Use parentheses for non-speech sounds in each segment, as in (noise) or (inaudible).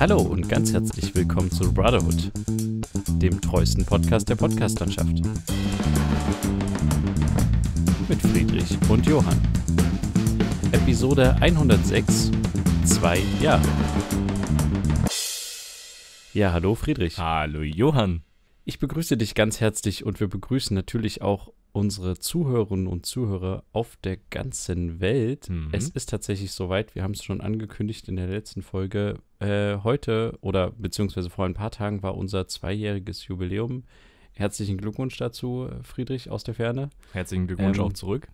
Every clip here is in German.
Hallo und ganz herzlich willkommen zu Brotherhood, dem treuesten Podcast der Podcastlandschaft. Mit Friedrich und Johann. Episode 106, zwei Jahre. Ja, hallo Friedrich. Hallo Johann. Ich begrüße dich ganz herzlich und wir begrüßen natürlich auch unsere Zuhörerinnen und Zuhörer auf der ganzen Welt. Mhm. Es ist tatsächlich soweit, wir haben es schon angekündigt in der letzten Folge. Äh, heute oder beziehungsweise vor ein paar Tagen war unser zweijähriges Jubiläum. Herzlichen Glückwunsch dazu, Friedrich aus der Ferne. Herzlichen Glückwunsch ähm, auch zurück.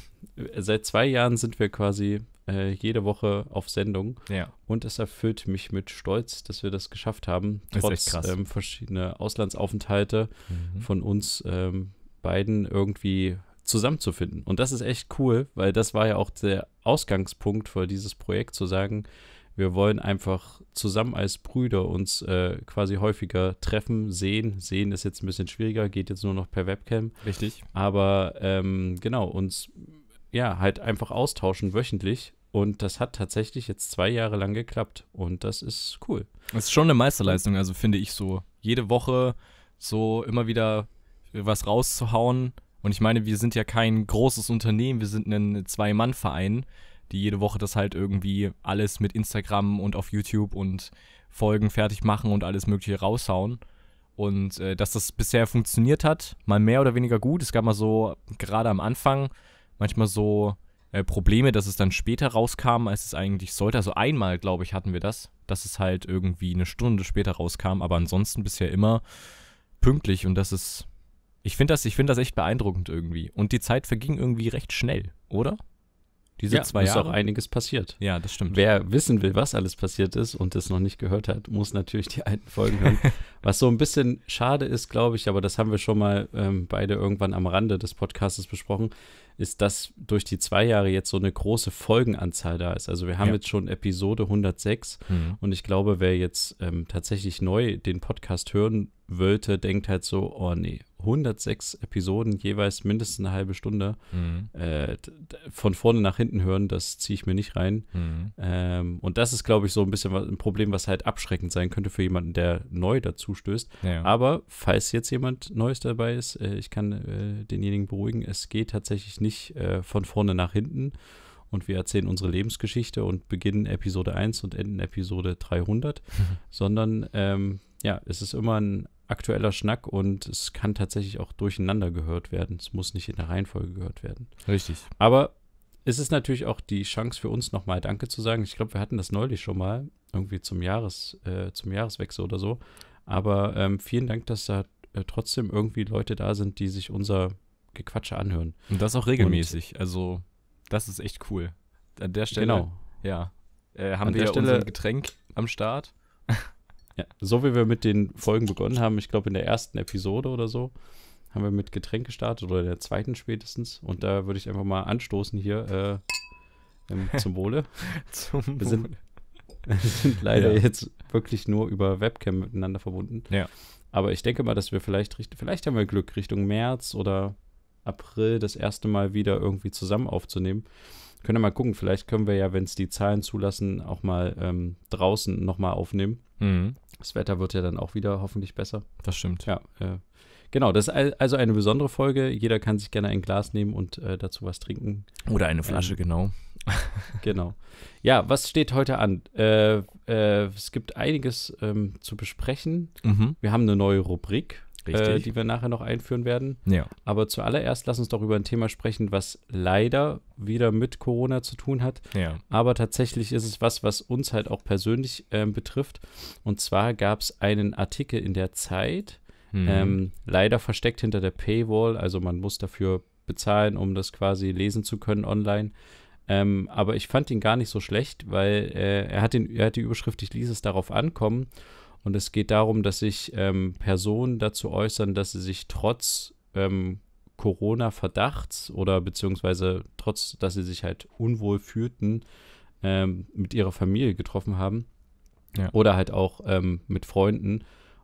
(laughs) Seit zwei Jahren sind wir quasi äh, jede Woche auf Sendung. Ja. Und es erfüllt mich mit Stolz, dass wir das geschafft haben. Trotz ähm, verschiedener Auslandsaufenthalte mhm. von uns ähm, beiden irgendwie zusammenzufinden. Und das ist echt cool, weil das war ja auch der Ausgangspunkt für dieses Projekt, zu sagen, wir wollen einfach zusammen als Brüder uns äh, quasi häufiger treffen, sehen. Sehen ist jetzt ein bisschen schwieriger, geht jetzt nur noch per Webcam. Richtig. Aber ähm, genau, uns ja halt einfach austauschen wöchentlich. Und das hat tatsächlich jetzt zwei Jahre lang geklappt. Und das ist cool. Das ist schon eine Meisterleistung, also finde ich so. Jede Woche so immer wieder was rauszuhauen. Und ich meine, wir sind ja kein großes Unternehmen, wir sind ein Zwei-Mann-Verein, die jede Woche das halt irgendwie alles mit Instagram und auf YouTube und Folgen fertig machen und alles Mögliche raushauen. Und äh, dass das bisher funktioniert hat, mal mehr oder weniger gut. Es gab mal so, gerade am Anfang, manchmal so äh, Probleme, dass es dann später rauskam, als es eigentlich sollte. Also einmal, glaube ich, hatten wir das, dass es halt irgendwie eine Stunde später rauskam, aber ansonsten bisher immer pünktlich und das ist ich finde das, find das echt beeindruckend irgendwie. Und die Zeit verging irgendwie recht schnell, oder? Diese ja, zwei ist Jahre. auch einiges passiert. Ja, das stimmt. Wer wissen will, was alles passiert ist und es noch nicht gehört hat, muss natürlich die alten Folgen hören. (laughs) was so ein bisschen schade ist, glaube ich, aber das haben wir schon mal ähm, beide irgendwann am Rande des Podcasts besprochen, ist, dass durch die zwei Jahre jetzt so eine große Folgenanzahl da ist. Also wir haben ja. jetzt schon Episode 106 mhm. und ich glaube, wer jetzt ähm, tatsächlich neu den Podcast hören wollte, denkt halt so, oh nee, 106 Episoden, jeweils mindestens eine halbe Stunde, mhm. äh, von vorne nach hinten hören, das ziehe ich mir nicht rein. Mhm. Ähm, und das ist, glaube ich, so ein bisschen ein Problem, was halt abschreckend sein könnte für jemanden, der neu dazu stößt. Ja. Aber falls jetzt jemand Neues dabei ist, äh, ich kann äh, denjenigen beruhigen, es geht tatsächlich nicht äh, von vorne nach hinten. Und wir erzählen unsere Lebensgeschichte und beginnen Episode 1 und enden Episode 300, (laughs) sondern ähm, ja, es ist immer ein aktueller Schnack und es kann tatsächlich auch durcheinander gehört werden. Es muss nicht in der Reihenfolge gehört werden. Richtig. Aber es ist natürlich auch die Chance für uns nochmal Danke zu sagen. Ich glaube, wir hatten das neulich schon mal, irgendwie zum, Jahres, äh, zum Jahreswechsel oder so. Aber ähm, vielen Dank, dass da äh, trotzdem irgendwie Leute da sind, die sich unser Gequatsche anhören. Und das auch regelmäßig. Und, also, das ist echt cool. An der Stelle. Genau. Ja. Äh, haben An wir der Stelle, Getränk am Start. Ja, so wie wir mit den Folgen begonnen haben, ich glaube in der ersten Episode oder so, haben wir mit Getränk gestartet oder der zweiten spätestens. Und da würde ich einfach mal anstoßen hier äh, (laughs) zum Wohle. zum Wir sind, (laughs) wir sind leider ja. jetzt wirklich nur über Webcam miteinander verbunden. Ja. Aber ich denke mal, dass wir vielleicht, vielleicht haben wir Glück, Richtung März oder April das erste Mal wieder irgendwie zusammen aufzunehmen. Können wir mal gucken, vielleicht können wir ja, wenn es die Zahlen zulassen, auch mal ähm, draußen nochmal aufnehmen. Mhm. Das Wetter wird ja dann auch wieder hoffentlich besser. Das stimmt. Ja, äh, Genau, das ist also eine besondere Folge. Jeder kann sich gerne ein Glas nehmen und äh, dazu was trinken. Oder eine Flasche, ähm, genau. (laughs) genau. Ja, was steht heute an? Äh, äh, es gibt einiges ähm, zu besprechen. Mhm. Wir haben eine neue Rubrik äh, die wir nachher noch einführen werden. Ja. Aber zuallererst lass uns doch über ein Thema sprechen, was leider wieder mit Corona zu tun hat. Ja. Aber tatsächlich ist es was, was uns halt auch persönlich äh, betrifft. Und zwar gab es einen Artikel in der Zeit, mhm. ähm, leider versteckt hinter der Paywall, also man muss dafür bezahlen, um das quasi lesen zu können online. Ähm, aber ich fand ihn gar nicht so schlecht, weil äh, er, hat den, er hat die Überschrift Ich ließ es darauf ankommen. Und es geht darum, dass sich ähm, Personen dazu äußern, dass sie sich trotz ähm, Corona-Verdachts oder beziehungsweise trotz, dass sie sich halt unwohl fühlten, ähm, mit ihrer Familie getroffen haben ja. oder halt auch ähm, mit Freunden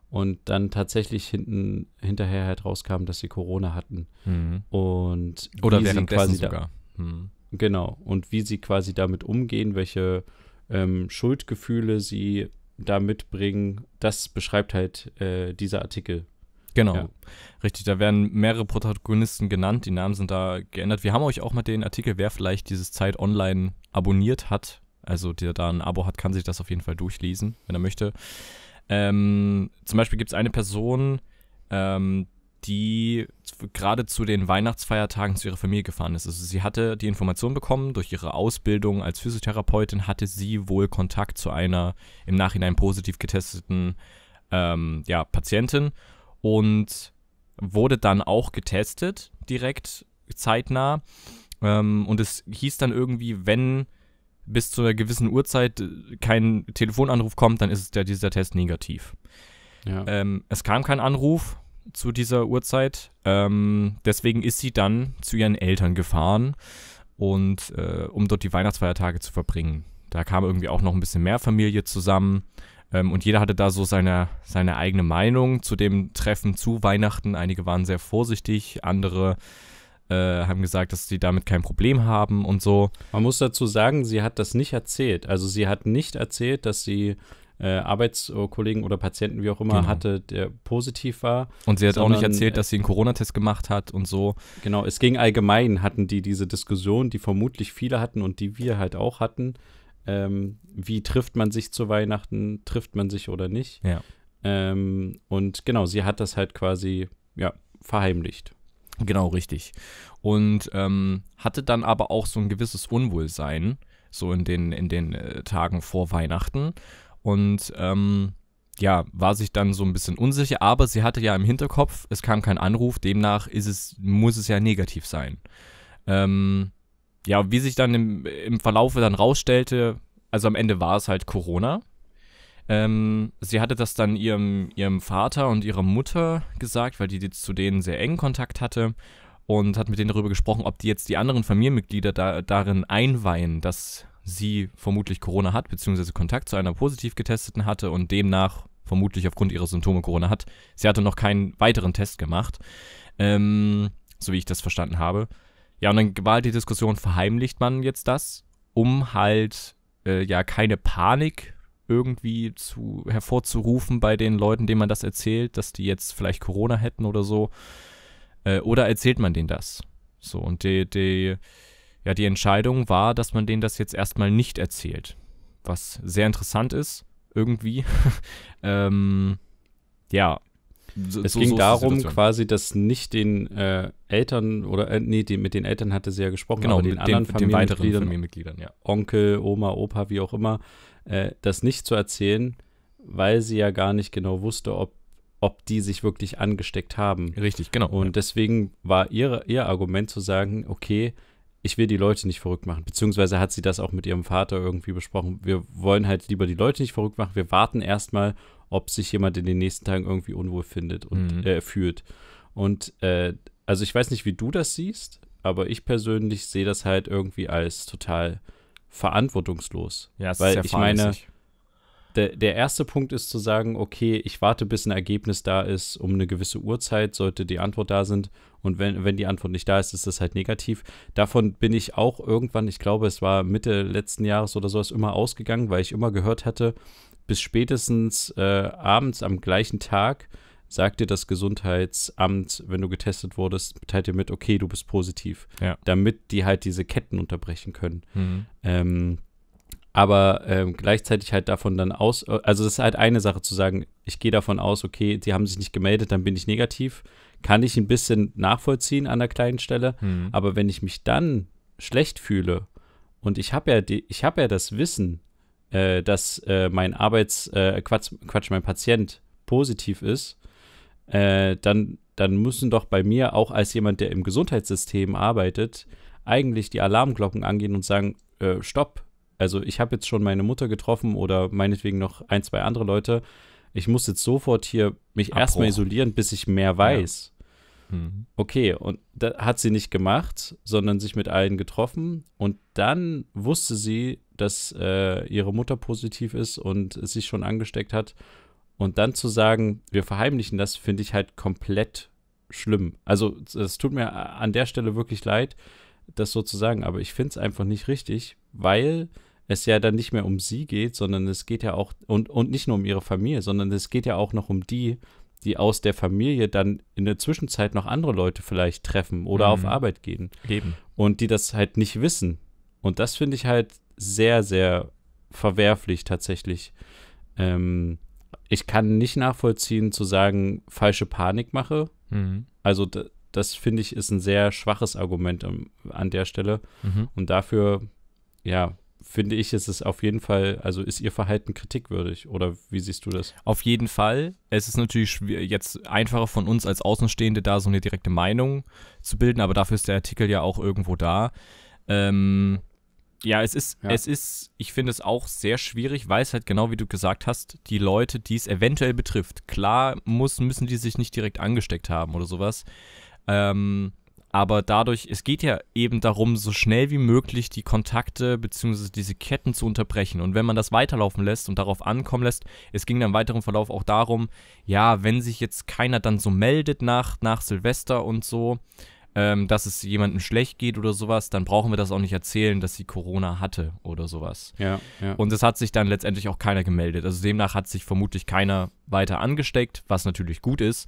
und dann tatsächlich hinten hinterher halt rauskam, dass sie Corona hatten mhm. und oder währenddessen sogar. Da, mhm. Genau und wie sie quasi damit umgehen, welche ähm, Schuldgefühle sie da mitbringen, das beschreibt halt äh, dieser Artikel. Genau, ja. richtig. Da werden mehrere Protagonisten genannt, die Namen sind da geändert. Wir haben euch auch mal den Artikel, wer vielleicht dieses Zeit online abonniert hat, also der da ein Abo hat, kann sich das auf jeden Fall durchlesen, wenn er möchte. Ähm, zum Beispiel gibt es eine Person, ähm, die gerade zu den Weihnachtsfeiertagen zu ihrer Familie gefahren ist. Also sie hatte die Information bekommen, durch ihre Ausbildung als Physiotherapeutin hatte sie wohl Kontakt zu einer im Nachhinein positiv getesteten ähm, ja, Patientin und wurde dann auch getestet, direkt zeitnah. Ähm, und es hieß dann irgendwie, wenn bis zu einer gewissen Uhrzeit äh, kein Telefonanruf kommt, dann ist der, dieser Test negativ. Ja. Ähm, es kam kein Anruf, zu dieser Uhrzeit. Ähm, deswegen ist sie dann zu ihren Eltern gefahren und äh, um dort die Weihnachtsfeiertage zu verbringen. Da kam irgendwie auch noch ein bisschen mehr Familie zusammen ähm, und jeder hatte da so seine, seine eigene Meinung zu dem Treffen zu Weihnachten. Einige waren sehr vorsichtig, andere äh, haben gesagt, dass sie damit kein Problem haben und so. Man muss dazu sagen, sie hat das nicht erzählt. Also sie hat nicht erzählt, dass sie äh, Arbeitskollegen oder Patienten, wie auch immer, genau. hatte, der positiv war. Und sie hat sondern, auch nicht erzählt, äh, dass sie einen Corona-Test gemacht hat und so. Genau, es ging allgemein, hatten die diese Diskussion, die vermutlich viele hatten und die wir halt auch hatten. Ähm, wie trifft man sich zu Weihnachten? Trifft man sich oder nicht? Ja. Ähm, und genau, sie hat das halt quasi, ja, verheimlicht. Genau, richtig. Und ähm, hatte dann aber auch so ein gewisses Unwohlsein, so in den, in den äh, Tagen vor Weihnachten. Und ähm, ja, war sich dann so ein bisschen unsicher, aber sie hatte ja im Hinterkopf, es kam kein Anruf, demnach ist es, muss es ja negativ sein. Ähm, ja, wie sich dann im, im Verlaufe dann rausstellte, also am Ende war es halt Corona. Ähm, sie hatte das dann ihrem, ihrem Vater und ihrer Mutter gesagt, weil die zu denen sehr engen Kontakt hatte und hat mit denen darüber gesprochen, ob die jetzt die anderen Familienmitglieder da, darin einweihen, dass sie vermutlich Corona hat, beziehungsweise Kontakt zu einer positiv getesteten hatte und demnach vermutlich aufgrund ihrer Symptome Corona hat. Sie hatte noch keinen weiteren Test gemacht, ähm, so wie ich das verstanden habe. Ja, und dann war halt die Diskussion, verheimlicht man jetzt das, um halt äh, ja keine Panik irgendwie zu, hervorzurufen bei den Leuten, denen man das erzählt, dass die jetzt vielleicht Corona hätten oder so. Äh, oder erzählt man denen das? So, und die, die ja, die Entscheidung war, dass man denen das jetzt erstmal nicht erzählt. Was sehr interessant ist, irgendwie. (laughs) ähm, ja. So, es ging so darum, quasi, dass nicht den äh, Eltern oder äh, nee, die, mit den Eltern hatte sie ja gesprochen, genau, aber den anderen den, Familienmitgliedern, den Familienmitgliedern ja. Onkel, Oma, Opa, wie auch immer, äh, das nicht zu erzählen, weil sie ja gar nicht genau wusste, ob ob die sich wirklich angesteckt haben. Richtig, genau. Und deswegen war ihre, ihr Argument zu sagen, okay, ich will die Leute nicht verrückt machen. Beziehungsweise hat sie das auch mit ihrem Vater irgendwie besprochen. Wir wollen halt lieber die Leute nicht verrückt machen. Wir warten erstmal, ob sich jemand in den nächsten Tagen irgendwie unwohl findet und mhm. äh, fühlt. Und äh, also ich weiß nicht, wie du das siehst, aber ich persönlich sehe das halt irgendwie als total verantwortungslos. Ja, es Weil ist ja ich meine, der, der erste Punkt ist zu sagen, okay, ich warte, bis ein Ergebnis da ist, um eine gewisse Uhrzeit, sollte die Antwort da sind, und wenn, wenn die Antwort nicht da ist, ist das halt negativ. Davon bin ich auch irgendwann, ich glaube, es war Mitte letzten Jahres oder sowas, immer ausgegangen, weil ich immer gehört hatte, bis spätestens äh, abends am gleichen Tag sagt dir das Gesundheitsamt, wenn du getestet wurdest, teilt dir mit, okay, du bist positiv. Ja. Damit die halt diese Ketten unterbrechen können. Mhm. Ähm, aber ähm, gleichzeitig halt davon dann aus, äh, also das ist halt eine Sache zu sagen, ich gehe davon aus, okay, die haben sich nicht gemeldet, dann bin ich negativ kann ich ein bisschen nachvollziehen an der kleinen Stelle. Mhm. Aber wenn ich mich dann schlecht fühle und ich habe ja die, ich habe ja das Wissen, äh, dass äh, mein Arbeits äh, Quatsch, Quatsch, mein Patient positiv ist, äh, dann dann müssen doch bei mir auch als jemand, der im Gesundheitssystem arbeitet, eigentlich die Alarmglocken angehen und sagen, äh, Stopp. Also ich habe jetzt schon meine Mutter getroffen oder meinetwegen noch ein, zwei andere Leute ich muss jetzt sofort hier mich Abbruch. erstmal isolieren, bis ich mehr weiß. Ja. Mhm. Okay, und das hat sie nicht gemacht, sondern sich mit allen getroffen. Und dann wusste sie, dass äh, ihre Mutter positiv ist und sich schon angesteckt hat. Und dann zu sagen, wir verheimlichen das, finde ich halt komplett schlimm. Also es tut mir an der Stelle wirklich leid, das so zu sagen, aber ich finde es einfach nicht richtig, weil es ja dann nicht mehr um sie geht, sondern es geht ja auch, und, und nicht nur um ihre Familie, sondern es geht ja auch noch um die, die aus der Familie dann in der Zwischenzeit noch andere Leute vielleicht treffen oder mhm. auf Arbeit gehen. Eben. Und die das halt nicht wissen. Und das finde ich halt sehr, sehr verwerflich tatsächlich. Ähm, ich kann nicht nachvollziehen, zu sagen, falsche Panikmache. Mhm. Also, das finde ich ist ein sehr schwaches Argument an der Stelle. Mhm. Und dafür, ja, finde ich, ist es auf jeden Fall, also ist ihr Verhalten kritikwürdig oder wie siehst du das? Auf jeden Fall. Es ist natürlich jetzt einfacher von uns als Außenstehende da so eine direkte Meinung zu bilden, aber dafür ist der Artikel ja auch irgendwo da. Ähm, ja, es ist, ja. es ist, ich finde es auch sehr schwierig, weil es halt genau wie du gesagt hast, die Leute, die es eventuell betrifft, klar muss, müssen die sich nicht direkt angesteckt haben oder sowas. Ähm, aber dadurch, es geht ja eben darum, so schnell wie möglich die Kontakte bzw. diese Ketten zu unterbrechen. Und wenn man das weiterlaufen lässt und darauf ankommen lässt, es ging dann im weiteren Verlauf auch darum, ja, wenn sich jetzt keiner dann so meldet nach, nach Silvester und so, ähm, dass es jemandem schlecht geht oder sowas, dann brauchen wir das auch nicht erzählen, dass sie Corona hatte oder sowas. Ja, ja. Und es hat sich dann letztendlich auch keiner gemeldet. Also demnach hat sich vermutlich keiner weiter angesteckt, was natürlich gut ist.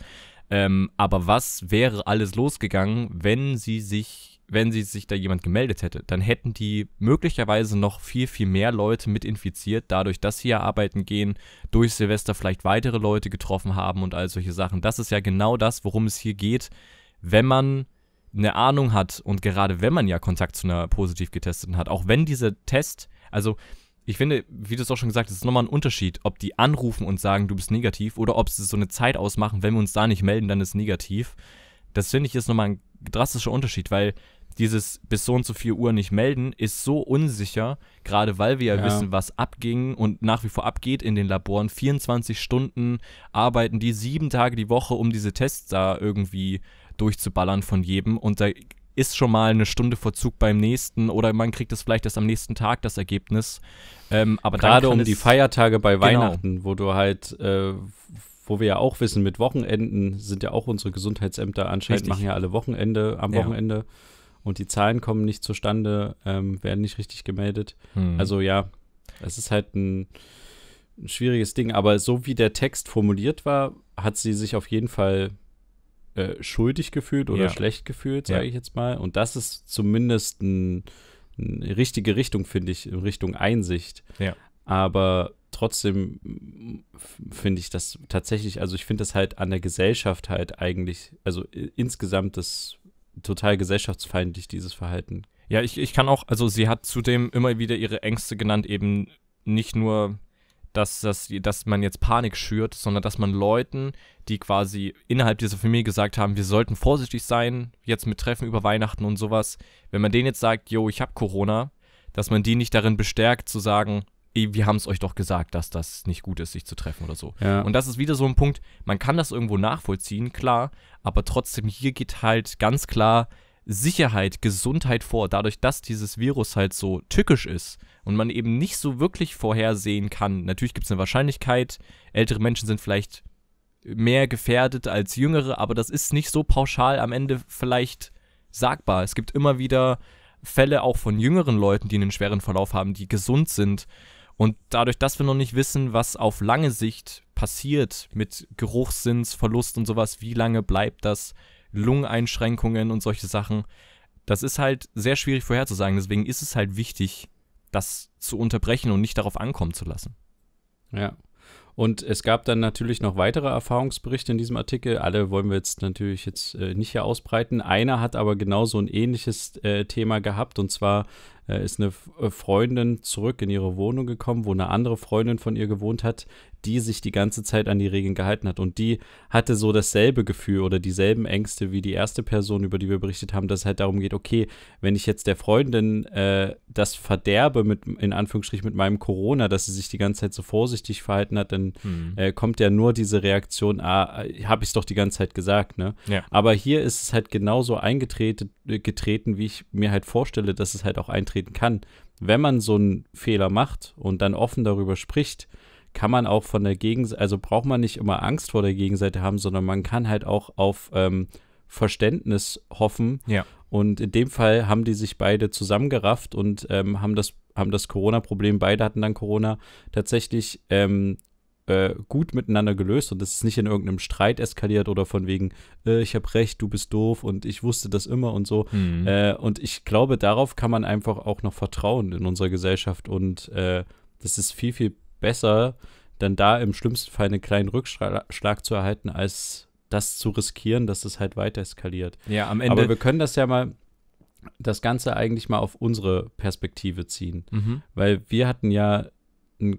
Ähm, aber was wäre alles losgegangen, wenn sie sich, wenn sie sich da jemand gemeldet hätte? Dann hätten die möglicherweise noch viel, viel mehr Leute mit infiziert, dadurch, dass sie ja arbeiten gehen, durch Silvester vielleicht weitere Leute getroffen haben und all solche Sachen. Das ist ja genau das, worum es hier geht, wenn man eine Ahnung hat und gerade wenn man ja Kontakt zu einer positiv getesteten hat, auch wenn dieser Test, also ich finde, wie du es auch schon gesagt hast, es ist nochmal ein Unterschied, ob die anrufen und sagen, du bist negativ, oder ob sie so eine Zeit ausmachen, wenn wir uns da nicht melden, dann ist negativ. Das finde ich ist nochmal ein drastischer Unterschied, weil dieses bis so und so 4 Uhr nicht melden ist so unsicher, gerade weil wir ja, ja, wissen, was abging und nach wie vor abgeht in den Laboren. 24 Stunden arbeiten die sieben Tage die Woche, um diese Tests da irgendwie durchzuballern von jedem. Und da ist schon mal eine Stunde vor Zug beim nächsten oder man kriegt es vielleicht erst am nächsten Tag das Ergebnis. Ähm, aber gerade um die Feiertage bei genau. Weihnachten, wo du halt, äh, wo wir ja auch wissen, mit Wochenenden sind ja auch unsere Gesundheitsämter anscheinend richtig. machen ja alle Wochenende am Wochenende ja. und die Zahlen kommen nicht zustande, ähm, werden nicht richtig gemeldet. Hm. Also ja, es ist halt ein, ein schwieriges Ding, aber so wie der Text formuliert war, hat sie sich auf jeden Fall äh, schuldig gefühlt oder ja. schlecht gefühlt, sage ja. ich jetzt mal. Und das ist zumindest ein, eine richtige Richtung, finde ich, in Richtung Einsicht. Ja. Aber trotzdem finde ich das tatsächlich, also ich finde das halt an der Gesellschaft halt eigentlich, also insgesamt das total gesellschaftsfeindlich, dieses Verhalten. Ja, ich, ich kann auch, also sie hat zudem immer wieder ihre Ängste genannt, eben nicht nur dass, dass, dass man jetzt Panik schürt, sondern dass man Leuten, die quasi innerhalb dieser Familie gesagt haben, wir sollten vorsichtig sein, jetzt mit Treffen über Weihnachten und sowas, wenn man denen jetzt sagt, yo, ich habe Corona, dass man die nicht darin bestärkt zu sagen, ey, wir haben es euch doch gesagt, dass das nicht gut ist, sich zu treffen oder so. Ja. Und das ist wieder so ein Punkt, man kann das irgendwo nachvollziehen, klar, aber trotzdem hier geht halt ganz klar Sicherheit, Gesundheit vor, dadurch, dass dieses Virus halt so tückisch ist und man eben nicht so wirklich vorhersehen kann. Natürlich gibt es eine Wahrscheinlichkeit, ältere Menschen sind vielleicht mehr gefährdet als jüngere, aber das ist nicht so pauschal am Ende vielleicht sagbar. Es gibt immer wieder Fälle auch von jüngeren Leuten, die einen schweren Verlauf haben, die gesund sind. Und dadurch, dass wir noch nicht wissen, was auf lange Sicht passiert mit Geruchssinnsverlust und sowas, wie lange bleibt das, Lungeneinschränkungen und solche Sachen. Das ist halt sehr schwierig vorherzusagen. Deswegen ist es halt wichtig, das zu unterbrechen und nicht darauf ankommen zu lassen. Ja. Und es gab dann natürlich noch weitere Erfahrungsberichte in diesem Artikel. Alle wollen wir jetzt natürlich jetzt äh, nicht hier ausbreiten. Einer hat aber genau so ein ähnliches äh, Thema gehabt. Und zwar äh, ist eine äh, Freundin zurück in ihre Wohnung gekommen, wo eine andere Freundin von ihr gewohnt hat, die sich die ganze Zeit an die Regeln gehalten hat. Und die hatte so dasselbe Gefühl oder dieselben Ängste wie die erste Person, über die wir berichtet haben, dass es halt darum geht, okay, wenn ich jetzt der Freundin äh, das verderbe, mit, in Anführungsstrichen mit meinem Corona, dass sie sich die ganze Zeit so vorsichtig verhalten hat, dann mhm. äh, kommt ja nur diese Reaktion, ah, äh, habe ich es doch die ganze Zeit gesagt, ne? Ja. Aber hier ist es halt genauso eingetreten, getreten, wie ich mir halt vorstelle, dass es halt auch eintreten auftreten kann. Wenn man so einen Fehler macht und dann offen darüber spricht, kann man auch von der Gegenseite, also braucht man nicht immer Angst vor der Gegenseite haben, sondern man kann halt auch auf ähm, Verständnis hoffen. Ja. Und in dem Fall haben die sich beide zusammengerafft und ähm, haben das, haben das Corona-Problem, beide hatten dann Corona, tatsächlich ähm, äh, gut miteinander gelöst und es ist nicht in irgendeinem Streit eskaliert oder von wegen, äh, ich habe recht, du bist doof und ich wusste das immer und so. Mhm. Äh, und ich glaube, darauf kann man einfach auch noch vertrauen in unserer Gesellschaft und äh, das ist viel, viel besser, dann da im schlimmsten Fall einen kleinen Rückschlag zu erhalten, als das zu riskieren, dass es halt weiter eskaliert. Ja, am Ende. Aber wir können das ja mal, das Ganze eigentlich mal auf unsere Perspektive ziehen. Mhm. Weil wir hatten ja ein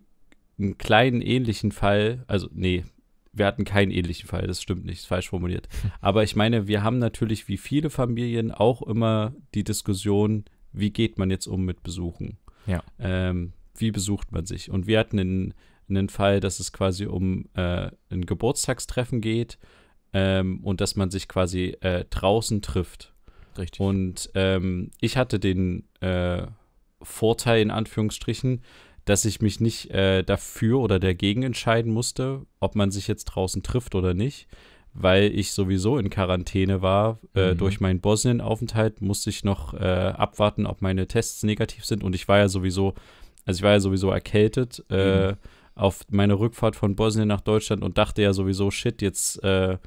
einen kleinen ähnlichen Fall, also nee, wir hatten keinen ähnlichen Fall, das stimmt nicht, ist falsch formuliert. (laughs) Aber ich meine, wir haben natürlich wie viele Familien auch immer die Diskussion, wie geht man jetzt um mit Besuchen? Ja. Ähm, wie besucht man sich? Und wir hatten einen, einen Fall, dass es quasi um äh, ein Geburtstagstreffen geht ähm, und dass man sich quasi äh, draußen trifft. Richtig. Und ähm, ich hatte den äh, Vorteil in Anführungsstrichen, dass ich mich nicht äh, dafür oder dagegen entscheiden musste, ob man sich jetzt draußen trifft oder nicht, weil ich sowieso in Quarantäne war. Äh, mhm. Durch meinen Bosnien-Aufenthalt musste ich noch äh, abwarten, ob meine Tests negativ sind. Und ich war ja sowieso, also ich war ja sowieso erkältet äh, mhm. auf meine Rückfahrt von Bosnien nach Deutschland und dachte ja sowieso, shit, jetzt äh, äh,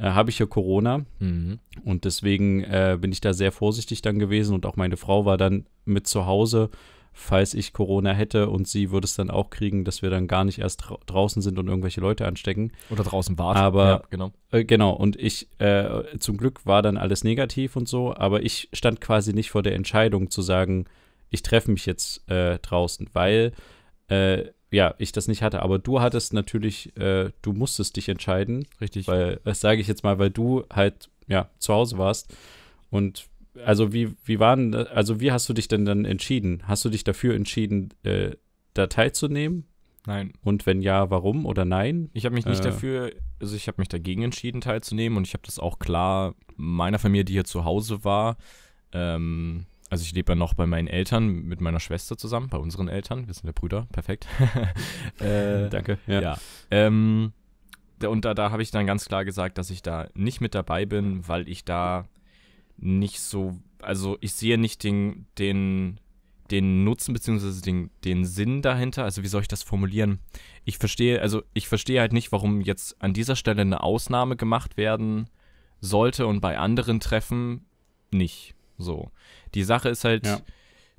habe ich hier Corona. Mhm. Und deswegen bin ich da sehr vorsichtig dann gewesen und auch meine Frau war dann mit zu Hause falls ich Corona hätte und sie würde es dann auch kriegen, dass wir dann gar nicht erst draußen sind und irgendwelche Leute anstecken. Oder draußen warten. Aber ja, genau. Äh, genau, und ich, äh, zum Glück war dann alles negativ und so, aber ich stand quasi nicht vor der Entscheidung zu sagen, ich treffe mich jetzt äh, draußen, weil äh, ja, ich das nicht hatte. Aber du hattest natürlich, äh, du musstest dich entscheiden. Richtig. Weil, das sage ich jetzt mal, weil du halt ja zu Hause warst und also wie, wie waren, also wie hast du dich denn dann entschieden? Hast du dich dafür entschieden, äh, da teilzunehmen? Nein. Und wenn ja, warum oder nein? Ich habe mich nicht äh, dafür, also ich habe mich dagegen entschieden, teilzunehmen und ich habe das auch klar meiner Familie, die hier zu Hause war, ähm, also ich lebe ja noch bei meinen Eltern mit meiner Schwester zusammen, bei unseren Eltern, wir sind ja Brüder, perfekt. (laughs) äh, (laughs) Danke. Ja. ja. Ähm, und da, da habe ich dann ganz klar gesagt, dass ich da nicht mit dabei bin, weil ich da nicht so, also ich sehe nicht den, den, den Nutzen bzw. Den, den Sinn dahinter. Also wie soll ich das formulieren? Ich verstehe, also ich verstehe halt nicht, warum jetzt an dieser Stelle eine Ausnahme gemacht werden sollte und bei anderen Treffen nicht. So. Die Sache ist halt, ja.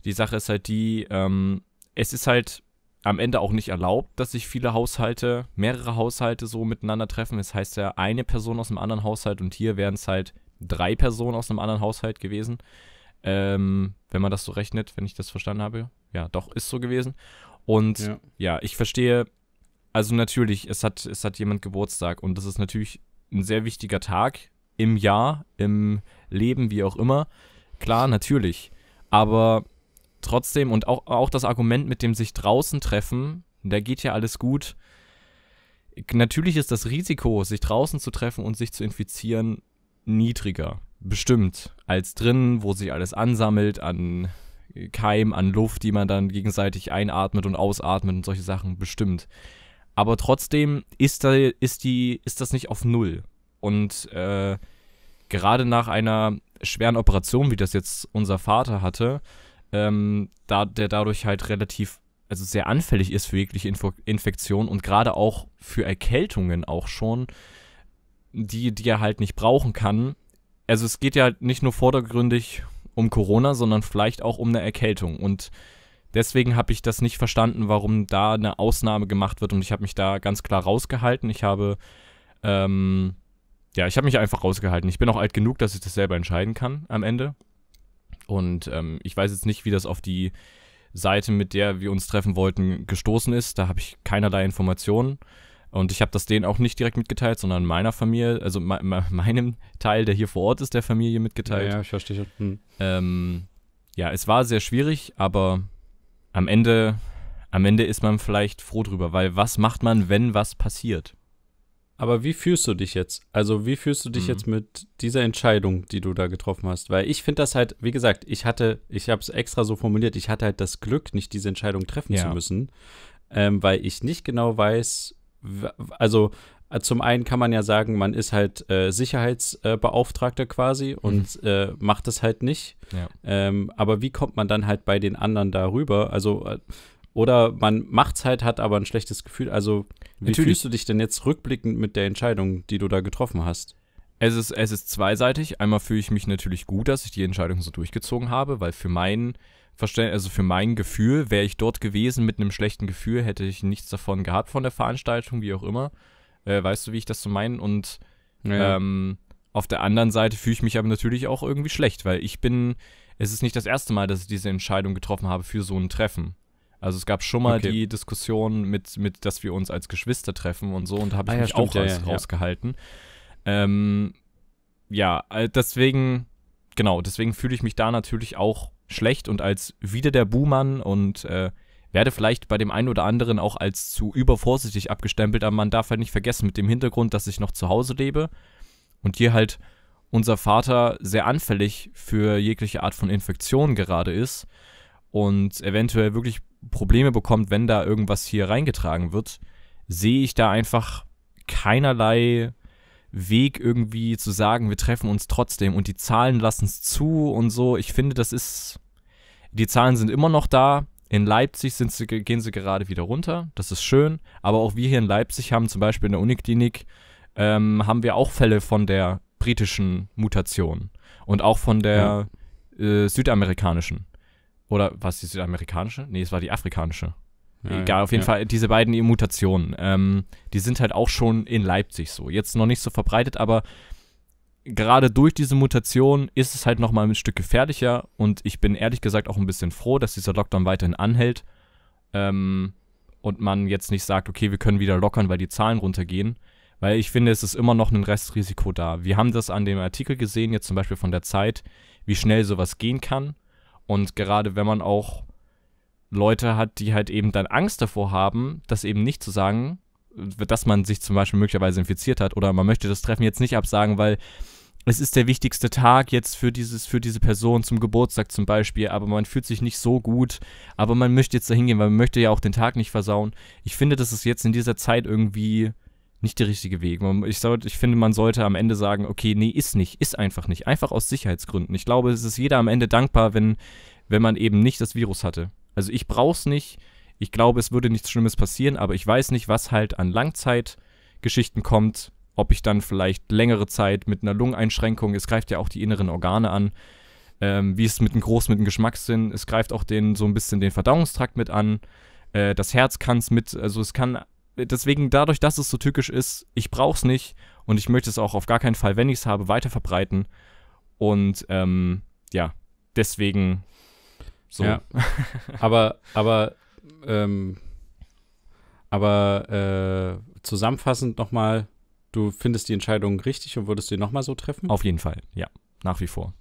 die Sache ist halt die, ähm, es ist halt am Ende auch nicht erlaubt, dass sich viele Haushalte, mehrere Haushalte so miteinander treffen. Es das heißt ja eine Person aus einem anderen Haushalt und hier wären es halt drei Personen aus einem anderen Haushalt gewesen. Ähm, wenn man das so rechnet, wenn ich das verstanden habe. Ja, doch, ist so gewesen. Und ja, ja ich verstehe, also natürlich, es hat, es hat jemand Geburtstag und das ist natürlich ein sehr wichtiger Tag im Jahr, im Leben, wie auch immer. Klar, natürlich. Aber trotzdem, und auch, auch das Argument mit dem sich draußen treffen, da geht ja alles gut. Natürlich ist das Risiko, sich draußen zu treffen und sich zu infizieren, niedriger, bestimmt, als drinnen, wo sich alles ansammelt an Keim, an Luft, die man dann gegenseitig einatmet und ausatmet und solche Sachen, bestimmt. Aber trotzdem ist, da, ist, die, ist das nicht auf Null. Und äh, gerade nach einer schweren Operation, wie das jetzt unser Vater hatte, ähm, da, der dadurch halt relativ, also sehr anfällig ist für jegliche Info Infektion und gerade auch für Erkältungen auch schon, die, die er halt nicht brauchen kann. Also es geht ja nicht nur vordergründig um Corona, sondern vielleicht auch um eine Erkältung. Und deswegen habe ich das nicht verstanden, warum da eine Ausnahme gemacht wird. Und ich habe mich da ganz klar rausgehalten. Ich habe, ähm, ja, ich habe mich einfach rausgehalten. Ich bin auch alt genug, dass ich das selber entscheiden kann am Ende. Und ähm, ich weiß jetzt nicht, wie das auf die Seite, mit der wir uns treffen wollten, gestoßen ist. Da habe ich keinerlei Informationen. Und ich habe das denen auch nicht direkt mitgeteilt, sondern meiner Familie, also me me meinem Teil, der hier vor Ort ist, der Familie mitgeteilt. Ja, ja ich verstehe. Hm. Ähm, ja, es war sehr schwierig, aber am Ende, am Ende ist man vielleicht froh drüber, weil was macht man, wenn was passiert? Aber wie fühlst du dich jetzt? Also, wie fühlst du dich mhm. jetzt mit dieser Entscheidung, die du da getroffen hast? Weil ich finde das halt, wie gesagt, ich hatte, ich habe es extra so formuliert, ich hatte halt das Glück, nicht diese Entscheidung treffen ja. zu müssen, ähm, weil ich nicht genau weiß, also äh, zum einen kann man ja sagen, man ist halt äh, Sicherheitsbeauftragter äh, quasi mhm. und mhm. äh, macht das halt nicht. Ja. Ähm, aber wie kommt man dann halt bei den anderen darüber? Also äh, oder man macht's halt, hat aber ein schlechtes Gefühl. Also wie Natürlich. fühlst du dich denn jetzt rückblickend mit der Entscheidung, die du da getroffen hast? Es ist, es ist zweiseitig. Einmal fühle ich mich natürlich gut, dass ich die Entscheidung so durchgezogen habe, weil für meinen verständlich, also für mein Gefühl, wäre ich dort gewesen mit einem schlechten Gefühl, hätte ich nichts davon gehabt von der Veranstaltung, wie auch immer. Äh, weißt du, wie ich das so meine? Und ja. ähm, auf der anderen Seite fühle ich mich aber natürlich auch irgendwie schlecht, weil ich bin, es ist nicht das erste Mal, dass ich diese Entscheidung getroffen habe für so ein Treffen. Also es gab schon mal okay. die Diskussion mit, mit, dass wir uns als Geschwister treffen und so und da habe ich ah, ja, mich stimmt, auch ja, raus, ja. rausgehalten. Ähm, ja, äh, deswegen, genau, deswegen fühle ich mich da natürlich auch schlecht und als wieder der Buhmann und äh, werde vielleicht bei dem einen oder anderen auch als zu übervorsichtig abgestempelt, aber man darf halt nicht vergessen, mit dem Hintergrund, dass ich noch zu Hause lebe und hier halt unser Vater sehr anfällig für jegliche Art von Infektion gerade ist und eventuell wirklich Probleme bekommt, wenn da irgendwas hier reingetragen wird, sehe ich da einfach keinerlei Weg irgendwie zu sagen, wir treffen uns trotzdem und die Zahlen lassen es zu und so. Ich finde, das ist, die Zahlen sind immer noch da. In Leipzig sind sie, gehen sie gerade wieder runter, das ist schön. Aber auch wir hier in Leipzig haben zum Beispiel in der Uniklinik, ähm, haben wir auch Fälle von der britischen Mutation und auch von der ja. äh, südamerikanischen. Oder was die südamerikanische? Nee, es war die afrikanische. Egal, auf jeden ja. Fall diese beiden Mutationen, ähm, die sind halt auch schon in Leipzig so. Jetzt noch nicht so verbreitet, aber gerade durch diese Mutation ist es halt nochmal ein Stück gefährlicher und ich bin ehrlich gesagt auch ein bisschen froh, dass dieser Lockdown weiterhin anhält ähm, und man jetzt nicht sagt, okay, wir können wieder lockern, weil die Zahlen runtergehen, weil ich finde, es ist immer noch ein Restrisiko da. Wir haben das an dem Artikel gesehen, jetzt zum Beispiel von der Zeit, wie schnell sowas gehen kann und gerade wenn man auch Leute hat, die halt eben dann Angst davor haben, das eben nicht zu sagen, dass man sich zum Beispiel möglicherweise infiziert hat oder man möchte das Treffen jetzt nicht absagen, weil es ist der wichtigste Tag jetzt für dieses, für diese Person zum Geburtstag zum Beispiel, aber man fühlt sich nicht so gut, aber man möchte jetzt dahin gehen, weil man möchte ja auch den Tag nicht versauen. Ich finde, das ist jetzt in dieser Zeit irgendwie nicht der richtige Weg. Ich, soll, ich finde, man sollte am Ende sagen, okay, nee, ist nicht, ist einfach nicht. Einfach aus Sicherheitsgründen. Ich glaube, es ist jeder am Ende dankbar, wenn, wenn man eben nicht das Virus hatte. Also ich brauche es nicht. Ich glaube, es würde nichts Schlimmes passieren, aber ich weiß nicht, was halt an Langzeitgeschichten kommt. Ob ich dann vielleicht längere Zeit mit einer Lungeneinschränkung, es greift ja auch die inneren Organe an, ähm, wie es mit dem Groß, mit dem Geschmackssinn, es greift auch den so ein bisschen den Verdauungstrakt mit an. Äh, das Herz kann es mit, also es kann deswegen dadurch, dass es so tückisch ist, ich brauche es nicht und ich möchte es auch auf gar keinen Fall, wenn ich es habe, weiter verbreiten. Und ähm, ja, deswegen so. Ja. (laughs) aber, aber, ähm, aber äh, zusammenfassend nochmal, du findest die Entscheidung richtig und würdest du die nochmal so treffen? Auf jeden Fall, ja. Nach wie vor.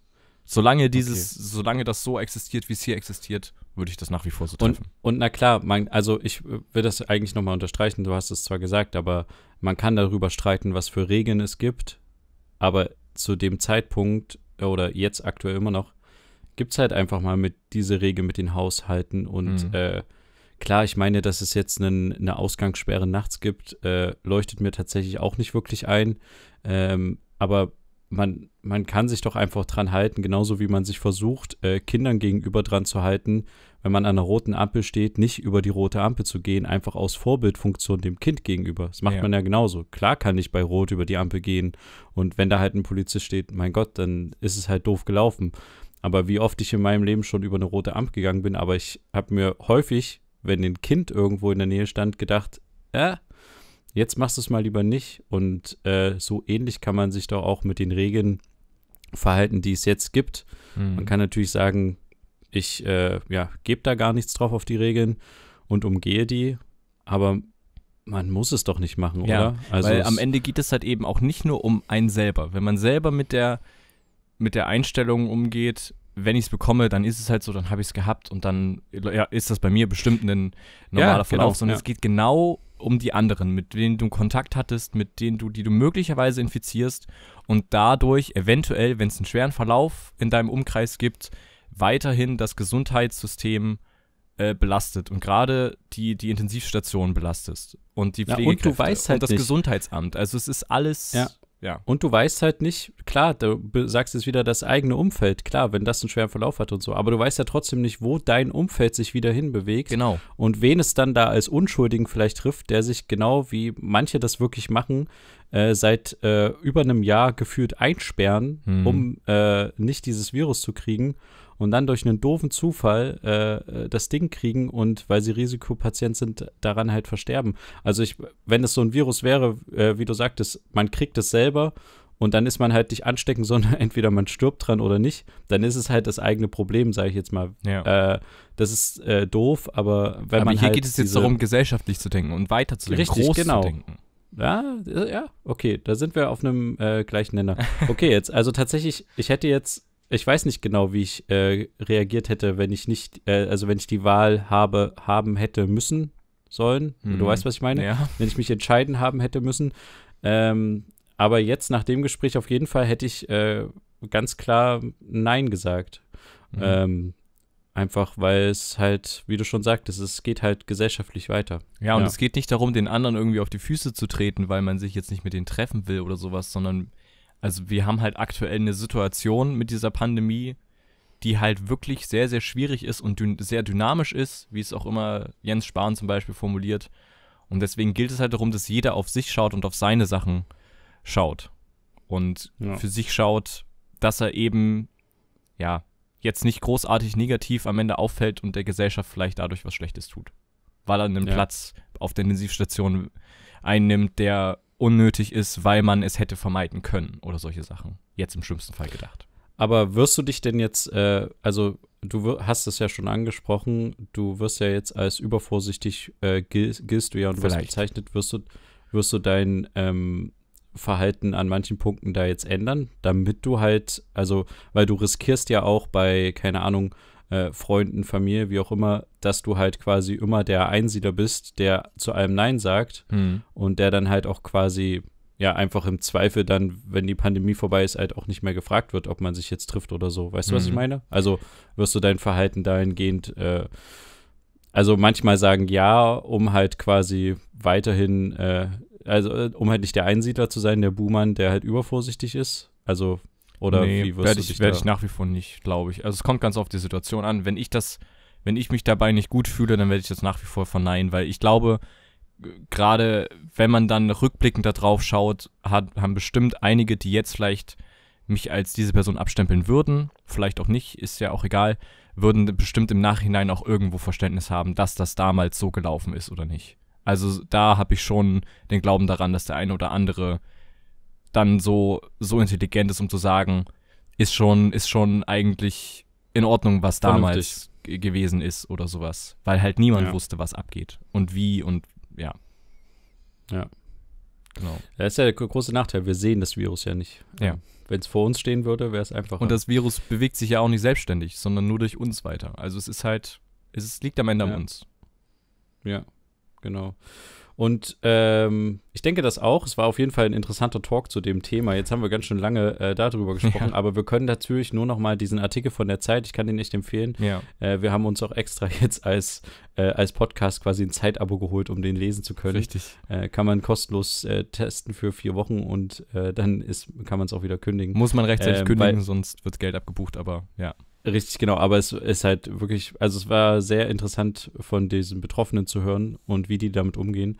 Solange dieses, okay. solange das so existiert, wie es hier existiert, würde ich das nach wie vor so treffen. Und, und na klar, man, also ich will das eigentlich nochmal unterstreichen, du hast es zwar gesagt, aber man kann darüber streiten, was für Regeln es gibt, aber zu dem Zeitpunkt oder jetzt aktuell immer noch gibt es halt einfach mal mit diese Regel mit den Haushalten und mhm. äh, klar, ich meine, dass es jetzt einen, eine Ausgangssperre nachts gibt, äh, leuchtet mir tatsächlich auch nicht wirklich ein. Ähm, aber man, man kann sich doch einfach dran halten, genauso wie man sich versucht, äh, Kindern gegenüber dran zu halten, wenn man an einer roten Ampel steht, nicht über die rote Ampel zu gehen, einfach aus Vorbildfunktion dem Kind gegenüber. Das macht ja. man ja genauso. Klar kann ich bei Rot über die Ampel gehen und wenn da halt ein Polizist steht, mein Gott, dann ist es halt doof gelaufen aber wie oft ich in meinem Leben schon über eine rote Amp gegangen bin, aber ich habe mir häufig, wenn ein Kind irgendwo in der Nähe stand, gedacht, äh, jetzt machst du es mal lieber nicht. Und äh, so ähnlich kann man sich doch auch mit den Regeln verhalten, die es jetzt gibt. Mhm. Man kann natürlich sagen, ich äh, ja, gebe da gar nichts drauf auf die Regeln und umgehe die, aber man muss es doch nicht machen, ja, oder? Also weil am Ende geht es halt eben auch nicht nur um einen selber. Wenn man selber mit der mit der Einstellung umgeht, wenn ich es bekomme, dann ist es halt so, dann habe ich es gehabt und dann ja, ist das bei mir bestimmt ein normaler ja, Verlauf, genau, sondern ja. es geht genau um die anderen, mit denen du Kontakt hattest, mit denen du, die du möglicherweise infizierst und dadurch eventuell, wenn es einen schweren Verlauf in deinem Umkreis gibt, weiterhin das Gesundheitssystem äh, belastet und gerade die, die Intensivstationen belastest und die Pflegekräfte ja, und, du weißt halt und das nicht. Gesundheitsamt. Also es ist alles ja. Und du weißt halt nicht, klar, du sagst jetzt wieder das eigene Umfeld, klar, wenn das einen schweren Verlauf hat und so, aber du weißt ja trotzdem nicht, wo dein Umfeld sich wieder hinbewegt. Genau. Und wen es dann da als Unschuldigen vielleicht trifft, der sich genau wie manche das wirklich machen, äh, seit äh, über einem Jahr gefühlt einsperren, hm. um äh, nicht dieses Virus zu kriegen und dann durch einen doofen Zufall äh, äh, das Ding kriegen und weil sie Risikopatient sind, daran halt versterben. Also ich, wenn es so ein Virus wäre, äh, wie du sagtest, man kriegt es selber und dann ist man halt nicht anstecken, (laughs) sondern entweder man stirbt dran oder nicht, dann ist es halt das eigene Problem, sage ich jetzt mal. Ja. Äh, das ist äh, doof, aber wenn aber man. Hier halt geht es jetzt darum, gesellschaftlich zu denken und weiterzudenken, richtig, groß genau. zu denken. Ja, äh, ja, okay, da sind wir auf einem äh, gleichen Nenner. (laughs) Okay, jetzt, also tatsächlich, ich hätte jetzt ich weiß nicht genau, wie ich äh, reagiert hätte, wenn ich nicht, äh, also wenn ich die Wahl habe, haben hätte müssen sollen. Mhm. Du weißt, was ich meine? Ja. Wenn ich mich entscheiden haben hätte müssen. Ähm, aber jetzt nach dem Gespräch auf jeden Fall hätte ich äh, ganz klar Nein gesagt. Mhm. Ähm, einfach, weil es halt, wie du schon sagtest, es geht halt gesellschaftlich weiter. Ja, und ja. es geht nicht darum, den anderen irgendwie auf die Füße zu treten, weil man sich jetzt nicht mit denen treffen will oder sowas, sondern also wir haben halt aktuell eine Situation mit dieser Pandemie, die halt wirklich sehr, sehr schwierig ist und sehr dynamisch ist, wie es auch immer Jens Spahn zum Beispiel formuliert. Und deswegen gilt es halt darum, dass jeder auf sich schaut und auf seine Sachen schaut. Und ja. für sich schaut, dass er eben, ja, jetzt nicht großartig negativ am Ende auffällt und der Gesellschaft vielleicht dadurch was Schlechtes tut. Weil er einen ja. Platz auf der Intensivstation einnimmt, der unnötig ist, weil man es hätte vermeiden können oder solche Sachen. Jetzt im schlimmsten Fall gedacht. Aber wirst du dich denn jetzt, äh, also du hast es ja schon angesprochen, du wirst ja jetzt als übervorsichtig äh, giltst du ja und wirst bezeichnet, wirst du, wirst du dein ähm, Verhalten an manchen Punkten da jetzt ändern, damit du halt, also, weil du riskierst ja auch bei, keine Ahnung, äh, Freunden, Familie, wie auch immer, dass du halt quasi immer der Einsiedler bist, der zu allem Nein sagt mhm. und der dann halt auch quasi ja einfach im Zweifel dann, wenn die Pandemie vorbei ist, halt auch nicht mehr gefragt wird, ob man sich jetzt trifft oder so. Weißt mhm. du, was ich hm. meine? Also wirst du dein Verhalten dahingehend äh, also manchmal sagen ja, um halt quasi weiterhin, äh, also äh, um halt nicht der Einsiedler zu sein, der Buhmann, der halt übervorsichtig ist. Also oder nee, wie wirst ich, Werde ich nach wie vor nicht, glaube ich. Also es kommt ganz auf die Situation an. Wenn ich das, wenn ich mich dabei nicht gut fühle, dann werde ich das nach wie vor verneinen, weil ich glaube, gerade wenn man dann rückblickend da drauf schaut, hat, haben bestimmt einige, die jetzt vielleicht mich als diese Person abstempeln würden, vielleicht auch nicht, ist ja auch egal, würden bestimmt im Nachhinein auch irgendwo Verständnis haben, dass das damals so gelaufen ist oder nicht. Also da habe ich schon den Glauben daran, dass der eine oder andere dann so, so intelligent ist, um zu sagen, ist schon, ist schon eigentlich in Ordnung, was damals gewesen ist oder sowas. Weil halt niemand ja. wusste, was abgeht und wie und ja. Ja. Genau. Das ist ja der große Nachteil. Wir sehen das Virus ja nicht. Ja. Ähm, Wenn es vor uns stehen würde, wäre es einfach. Und das Virus bewegt sich ja auch nicht selbstständig, sondern nur durch uns weiter. Also es ist halt, es liegt am Ende ja. an uns. Ja, genau. Und ähm, ich denke das auch. Es war auf jeden Fall ein interessanter Talk zu dem Thema. Jetzt haben wir ganz schön lange äh, darüber (laughs) gesprochen, ja. aber wir können natürlich nur noch mal diesen Artikel von der Zeit, ich kann den echt empfehlen. Ja. Äh, wir haben uns auch extra (laughs) jetzt als, äh, als Podcast quasi ein Zeitabo geholt, um den lesen zu können. Richtig. Äh, kann man kostenlos äh, testen für vier Wochen und äh, dann ist, kann man es auch wieder kündigen. Muss man rechtzeitig ähm, kündigen, weil, sonst wird Geld abgebucht, aber ja. Richtig, genau, aber es ist halt wirklich, also es war sehr interessant von diesen Betroffenen zu hören und wie die damit umgehen.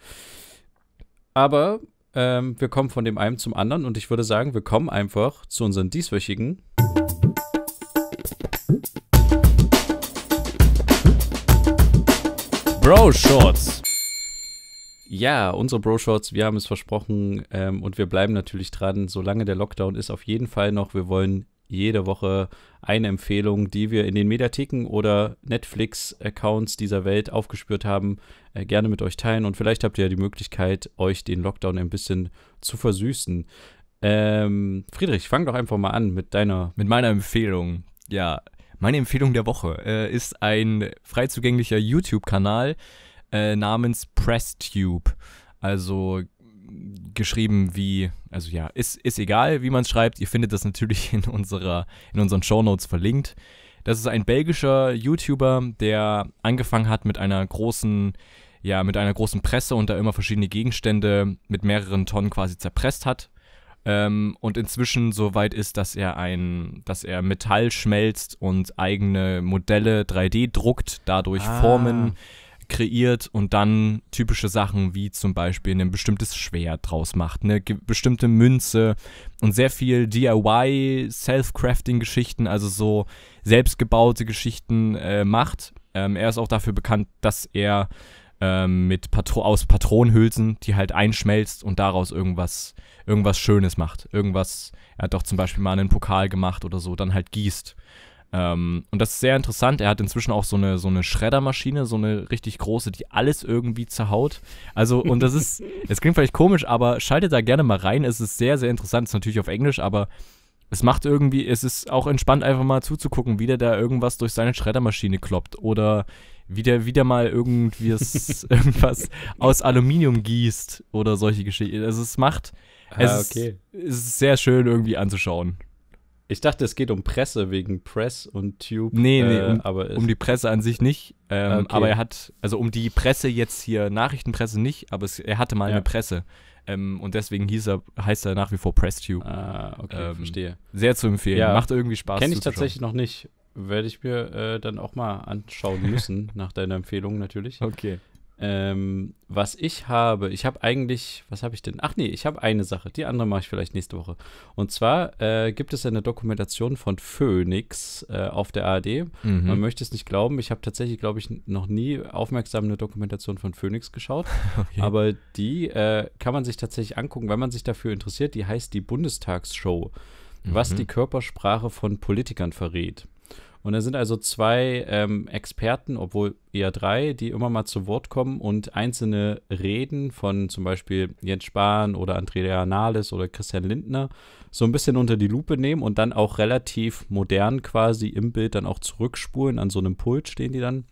Aber ähm, wir kommen von dem einen zum anderen und ich würde sagen, wir kommen einfach zu unseren dieswöchigen. Bro Shorts. Ja, unsere Bro Shorts, wir haben es versprochen ähm, und wir bleiben natürlich dran, solange der Lockdown ist, auf jeden Fall noch. Wir wollen jede Woche eine Empfehlung, die wir in den Mediatheken oder Netflix-Accounts dieser Welt aufgespürt haben, äh, gerne mit euch teilen. Und vielleicht habt ihr ja die Möglichkeit, euch den Lockdown ein bisschen zu versüßen. Ähm, Friedrich, fang doch einfach mal an mit deiner. Mit meiner Empfehlung. Ja, meine Empfehlung der Woche äh, ist ein frei zugänglicher YouTube-Kanal äh, namens PressTube. Also geschrieben wie, also ja, ist, ist egal, wie man es schreibt. Ihr findet das natürlich in, unserer, in unseren Shownotes verlinkt. Das ist ein belgischer YouTuber, der angefangen hat mit einer großen, ja, mit einer großen Presse und da immer verschiedene Gegenstände mit mehreren Tonnen quasi zerpresst hat. Ähm, und inzwischen so weit ist, dass er ein, dass er Metall schmelzt und eigene Modelle 3D druckt, dadurch ah. Formen kreiert und dann typische Sachen wie zum Beispiel ein bestimmtes Schwert draus macht, eine bestimmte Münze und sehr viel DIY, Self-Crafting-Geschichten, also so selbstgebaute Geschichten äh, macht. Ähm, er ist auch dafür bekannt, dass er ähm, mit Patro aus Patronhülsen, die halt einschmelzt und daraus irgendwas, irgendwas Schönes macht. Irgendwas, er hat doch zum Beispiel mal einen Pokal gemacht oder so, dann halt gießt. Ähm, und das ist sehr interessant. Er hat inzwischen auch so eine, so eine Schreddermaschine, so eine richtig große, die alles irgendwie zerhaut. Also, und das ist, (laughs) es klingt vielleicht komisch, aber schaltet da gerne mal rein. Es ist sehr, sehr interessant. Es Ist natürlich auf Englisch, aber es macht irgendwie, es ist auch entspannt, einfach mal zuzugucken, wie der da irgendwas durch seine Schreddermaschine kloppt oder wie der wieder mal irgendwie (laughs) irgendwas aus Aluminium gießt oder solche Geschichten. Also, es macht, es, ah, okay. ist, es ist sehr schön irgendwie anzuschauen. Ich dachte, es geht um Presse wegen Press und Tube. Nee, nee, äh, um, aber um die Presse an sich nicht. Ähm, okay. Aber er hat, also um die Presse jetzt hier, Nachrichtenpresse nicht, aber es, er hatte mal ja. eine Presse. Ähm, und deswegen hieß er, heißt er nach wie vor Press Tube. Ah, okay, ähm, verstehe. Sehr zu empfehlen. Ja. Macht irgendwie Spaß. Kenne ich tatsächlich noch nicht. Werde ich mir äh, dann auch mal anschauen müssen, (laughs) nach deiner Empfehlung natürlich. Okay. Ähm, was ich habe, ich habe eigentlich, was habe ich denn? Ach nee, ich habe eine Sache. Die andere mache ich vielleicht nächste Woche. Und zwar äh, gibt es eine Dokumentation von Phoenix äh, auf der ARD. Mhm. Man möchte es nicht glauben. Ich habe tatsächlich, glaube ich, noch nie aufmerksam eine Dokumentation von Phoenix geschaut. (laughs) Okay. Aber die äh, kann man sich tatsächlich angucken, wenn man sich dafür interessiert. Die heißt die Bundestagsshow, mhm. was die Körpersprache von Politikern verrät. Und da sind also zwei ähm, Experten, obwohl eher drei, die immer mal zu Wort kommen und einzelne Reden von zum Beispiel Jens Spahn oder Andrea Nahles oder Christian Lindner so ein bisschen unter die Lupe nehmen und dann auch relativ modern quasi im Bild dann auch zurückspulen. An so einem Pult stehen die dann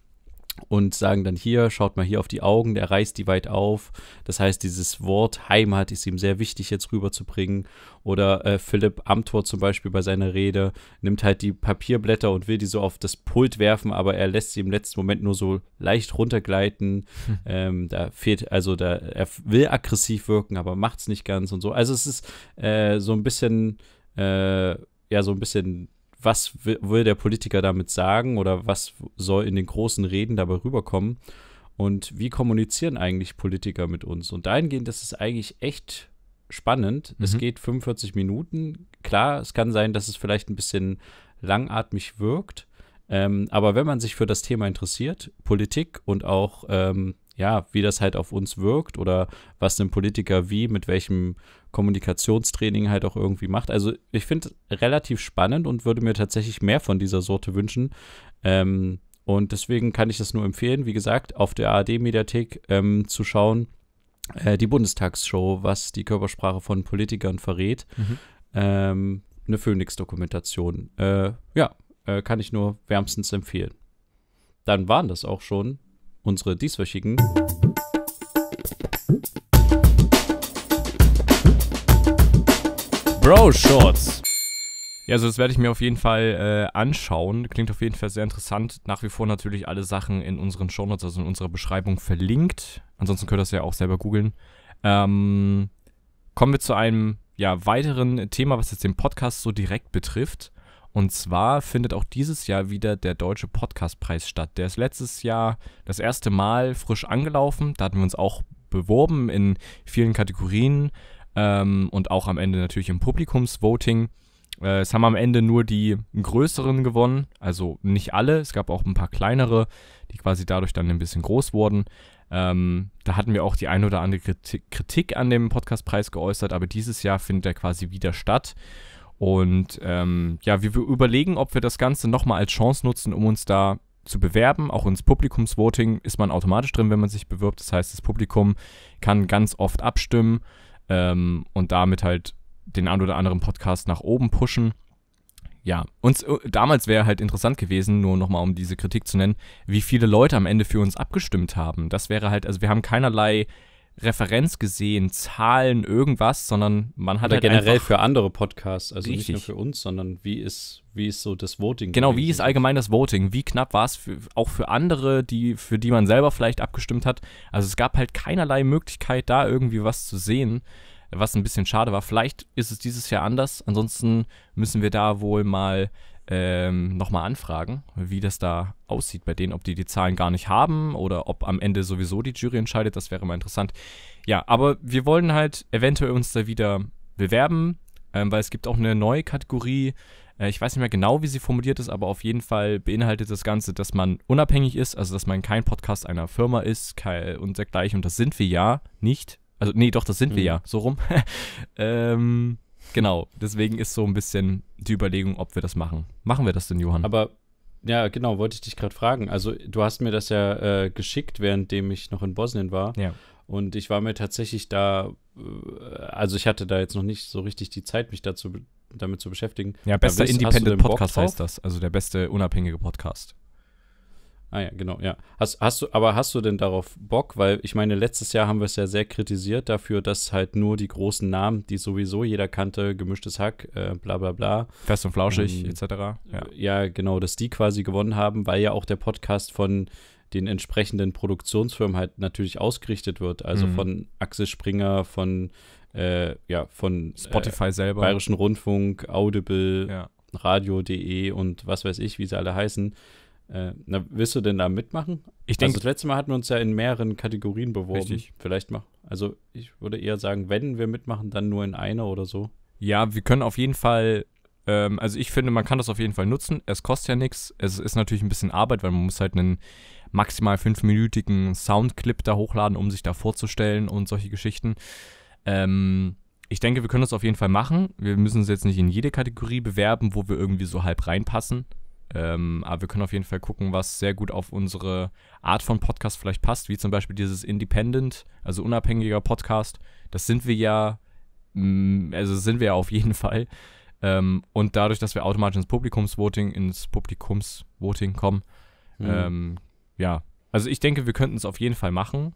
und sagen dann hier, schaut mal hier auf die Augen, der reißt die weit auf. Das heißt, dieses Wort Heimat ist ihm sehr wichtig jetzt rüberzubringen. Oder äh, Philipp Amthor zum Beispiel bei seiner Rede nimmt halt die Papierblätter und will die so auf das Pult werfen, aber er lässt sie im letzten Moment nur so leicht runtergleiten. Hm. (laughs) Ähm, da fehlt, also da, er will aggressiv wirken, aber macht es nicht ganz und so. Also es ist äh, so ein bisschen, äh, ja, so ein bisschen was will der Politiker damit sagen oder was soll in den großen Reden dabei rüberkommen und wie kommunizieren eigentlich Politiker mit uns? Und dahingehend ist es eigentlich echt spannend. Mhm. Es geht 45 Minuten. Klar, es kann sein, dass es vielleicht ein bisschen langatmig wirkt. Ähm, aber wenn man sich für das Thema interessiert, Politik und auch ähm, ja, wie das halt auf uns wirkt oder was ein Politiker wie, mit welchem Kommunikationstraining halt auch irgendwie macht. Also ich finde es relativ spannend und würde mir tatsächlich mehr von dieser Sorte wünschen. Ähm, und deswegen kann ich das nur empfehlen, wie gesagt, auf der ARD-Mediathek ähm, zu schauen. Äh, die Bundestagsshow, was die Körpersprache von Politikern verrät. Mhm. Ähm, eine Phoenix-Dokumentation. Äh, ja, äh, kann ich nur wärmstens empfehlen. Dann waren das auch schon unsere dieswöchigen Bro Shorts. Ja, also das werde ich mir auf jeden Fall äh, anschauen. Klingt auf jeden Fall sehr interessant. Nach wie vor natürlich alle Sachen in unseren Shownotes, also in unserer Beschreibung verlinkt. Ansonsten könnt ihr das ja auch selber googeln. Ähm, kommen wir zu einem ja, weiteren Thema, was jetzt den Podcast so direkt betrifft. Und zwar findet auch dieses Jahr wieder der Deutsche Podcastpreis statt. Der ist letztes Jahr das erste Mal frisch angelaufen. Da hatten wir uns auch beworben in vielen Kategorien ähm, und auch am Ende natürlich im Publikumsvoting. Äh, es haben am Ende nur die größeren gewonnen, also nicht alle. Es gab auch ein paar kleinere, die quasi dadurch dann ein bisschen groß wurden. Ähm, da hatten wir auch die ein oder andere Kritik an dem Podcastpreis geäußert, aber dieses Jahr findet er quasi wieder statt. Und ähm, ja, wir, wir überlegen, ob wir das Ganze nochmal als Chance nutzen, um uns da zu bewerben. Auch ins Publikumsvoting ist man automatisch drin, wenn man sich bewirbt. Das heißt, das Publikum kann ganz oft abstimmen ähm, und damit halt den ein oder anderen Podcast nach oben pushen. Ja, uns äh, damals wäre halt interessant gewesen, nur nochmal um diese Kritik zu nennen, wie viele Leute am Ende für uns abgestimmt haben. Das wäre halt, also wir haben keinerlei Referenz gesehen, Zahlen, irgendwas, sondern man hat Oder halt generell für andere Podcasts, also richtig. nicht nur für uns, sondern wie ist wie ist so das Voting? Genau, wie ist allgemein das Voting? Wie knapp war es auch für andere, die für die man selber vielleicht abgestimmt hat? Also es gab halt keinerlei Möglichkeit, da irgendwie was zu sehen, was ein bisschen schade war. Vielleicht ist es dieses Jahr anders. Ansonsten müssen wir da wohl mal ähm, nochmal anfragen, wie das da aussieht bei denen, ob die die Zahlen gar nicht haben oder ob am Ende sowieso die Jury entscheidet. Das wäre mal interessant. Ja, aber wir wollen halt eventuell uns da wieder bewerben, ähm, weil es gibt auch eine neue Kategorie. Äh, ich weiß nicht mehr genau, wie sie formuliert ist, aber auf jeden Fall beinhaltet das Ganze, dass man unabhängig ist, also dass man kein Podcast einer Firma ist kein, und dergleichen. Und das sind wir ja nicht. Also, nee, doch, das sind mhm. wir ja, so rum. (laughs) ähm, Genau, deswegen ist so ein bisschen die Überlegung, ob wir das machen. Machen wir das denn, Johann? Aber ja, genau, wollte ich dich gerade fragen. Also, du hast mir das ja äh, geschickt, währenddem ich noch in Bosnien war. Ja. Und ich war mir tatsächlich da, äh, also ich hatte da jetzt noch nicht so richtig die Zeit, mich dazu, damit zu beschäftigen. Ja, bester Independent Podcast heißt das, also der beste unabhängige Podcast. Ah ja, genau, ja. Hast, hast du, aber hast du denn darauf Bock? Weil ich meine, letztes Jahr haben wir es ja sehr kritisiert dafür, dass halt nur die großen Namen, die sowieso jeder kannte, gemischtes Hack, äh, bla bla bla. Fest und flauschig, ähm, etc. Ja. ja, genau, dass die quasi gewonnen haben, weil ja auch der Podcast von den entsprechenden Produktionsfirmen halt natürlich ausgerichtet wird. Also mhm. von Axel Springer, von äh, ja, von äh, Spotify äh, selber, Bayerischen Rundfunk, Audible, ja. Radio.de und was weiß ich, wie sie alle heißen. Äh, na, willst du denn da mitmachen? Ich denke. Also das letzte Mal hatten wir uns ja in mehreren Kategorien beworben. Richtig. Vielleicht mal. Also ich würde eher sagen, wenn wir mitmachen, dann nur in einer oder so. Ja, wir können auf jeden Fall. Ähm, also ich finde, man kann das auf jeden Fall nutzen. Es kostet ja nichts. Es ist natürlich ein bisschen Arbeit, weil man muss halt einen maximal fünfminütigen Soundclip da hochladen, um sich da vorzustellen und solche Geschichten. Ähm, ich denke, wir können das auf jeden Fall machen. Wir müssen uns jetzt nicht in jede Kategorie bewerben, wo wir irgendwie so halb reinpassen. Ähm, aber wir können auf jeden Fall gucken, was sehr gut auf unsere Art von Podcast vielleicht passt, wie zum Beispiel dieses Independent, also unabhängiger Podcast. Das sind wir ja, mm, also sind wir ja auf jeden (laughs) Fall. Ähm, und dadurch, dass wir automatisch ins Publikumsvoting, ins Publikumsvoting kommen, mhm. ähm, ja. Also ich denke, wir könnten es auf jeden Fall machen.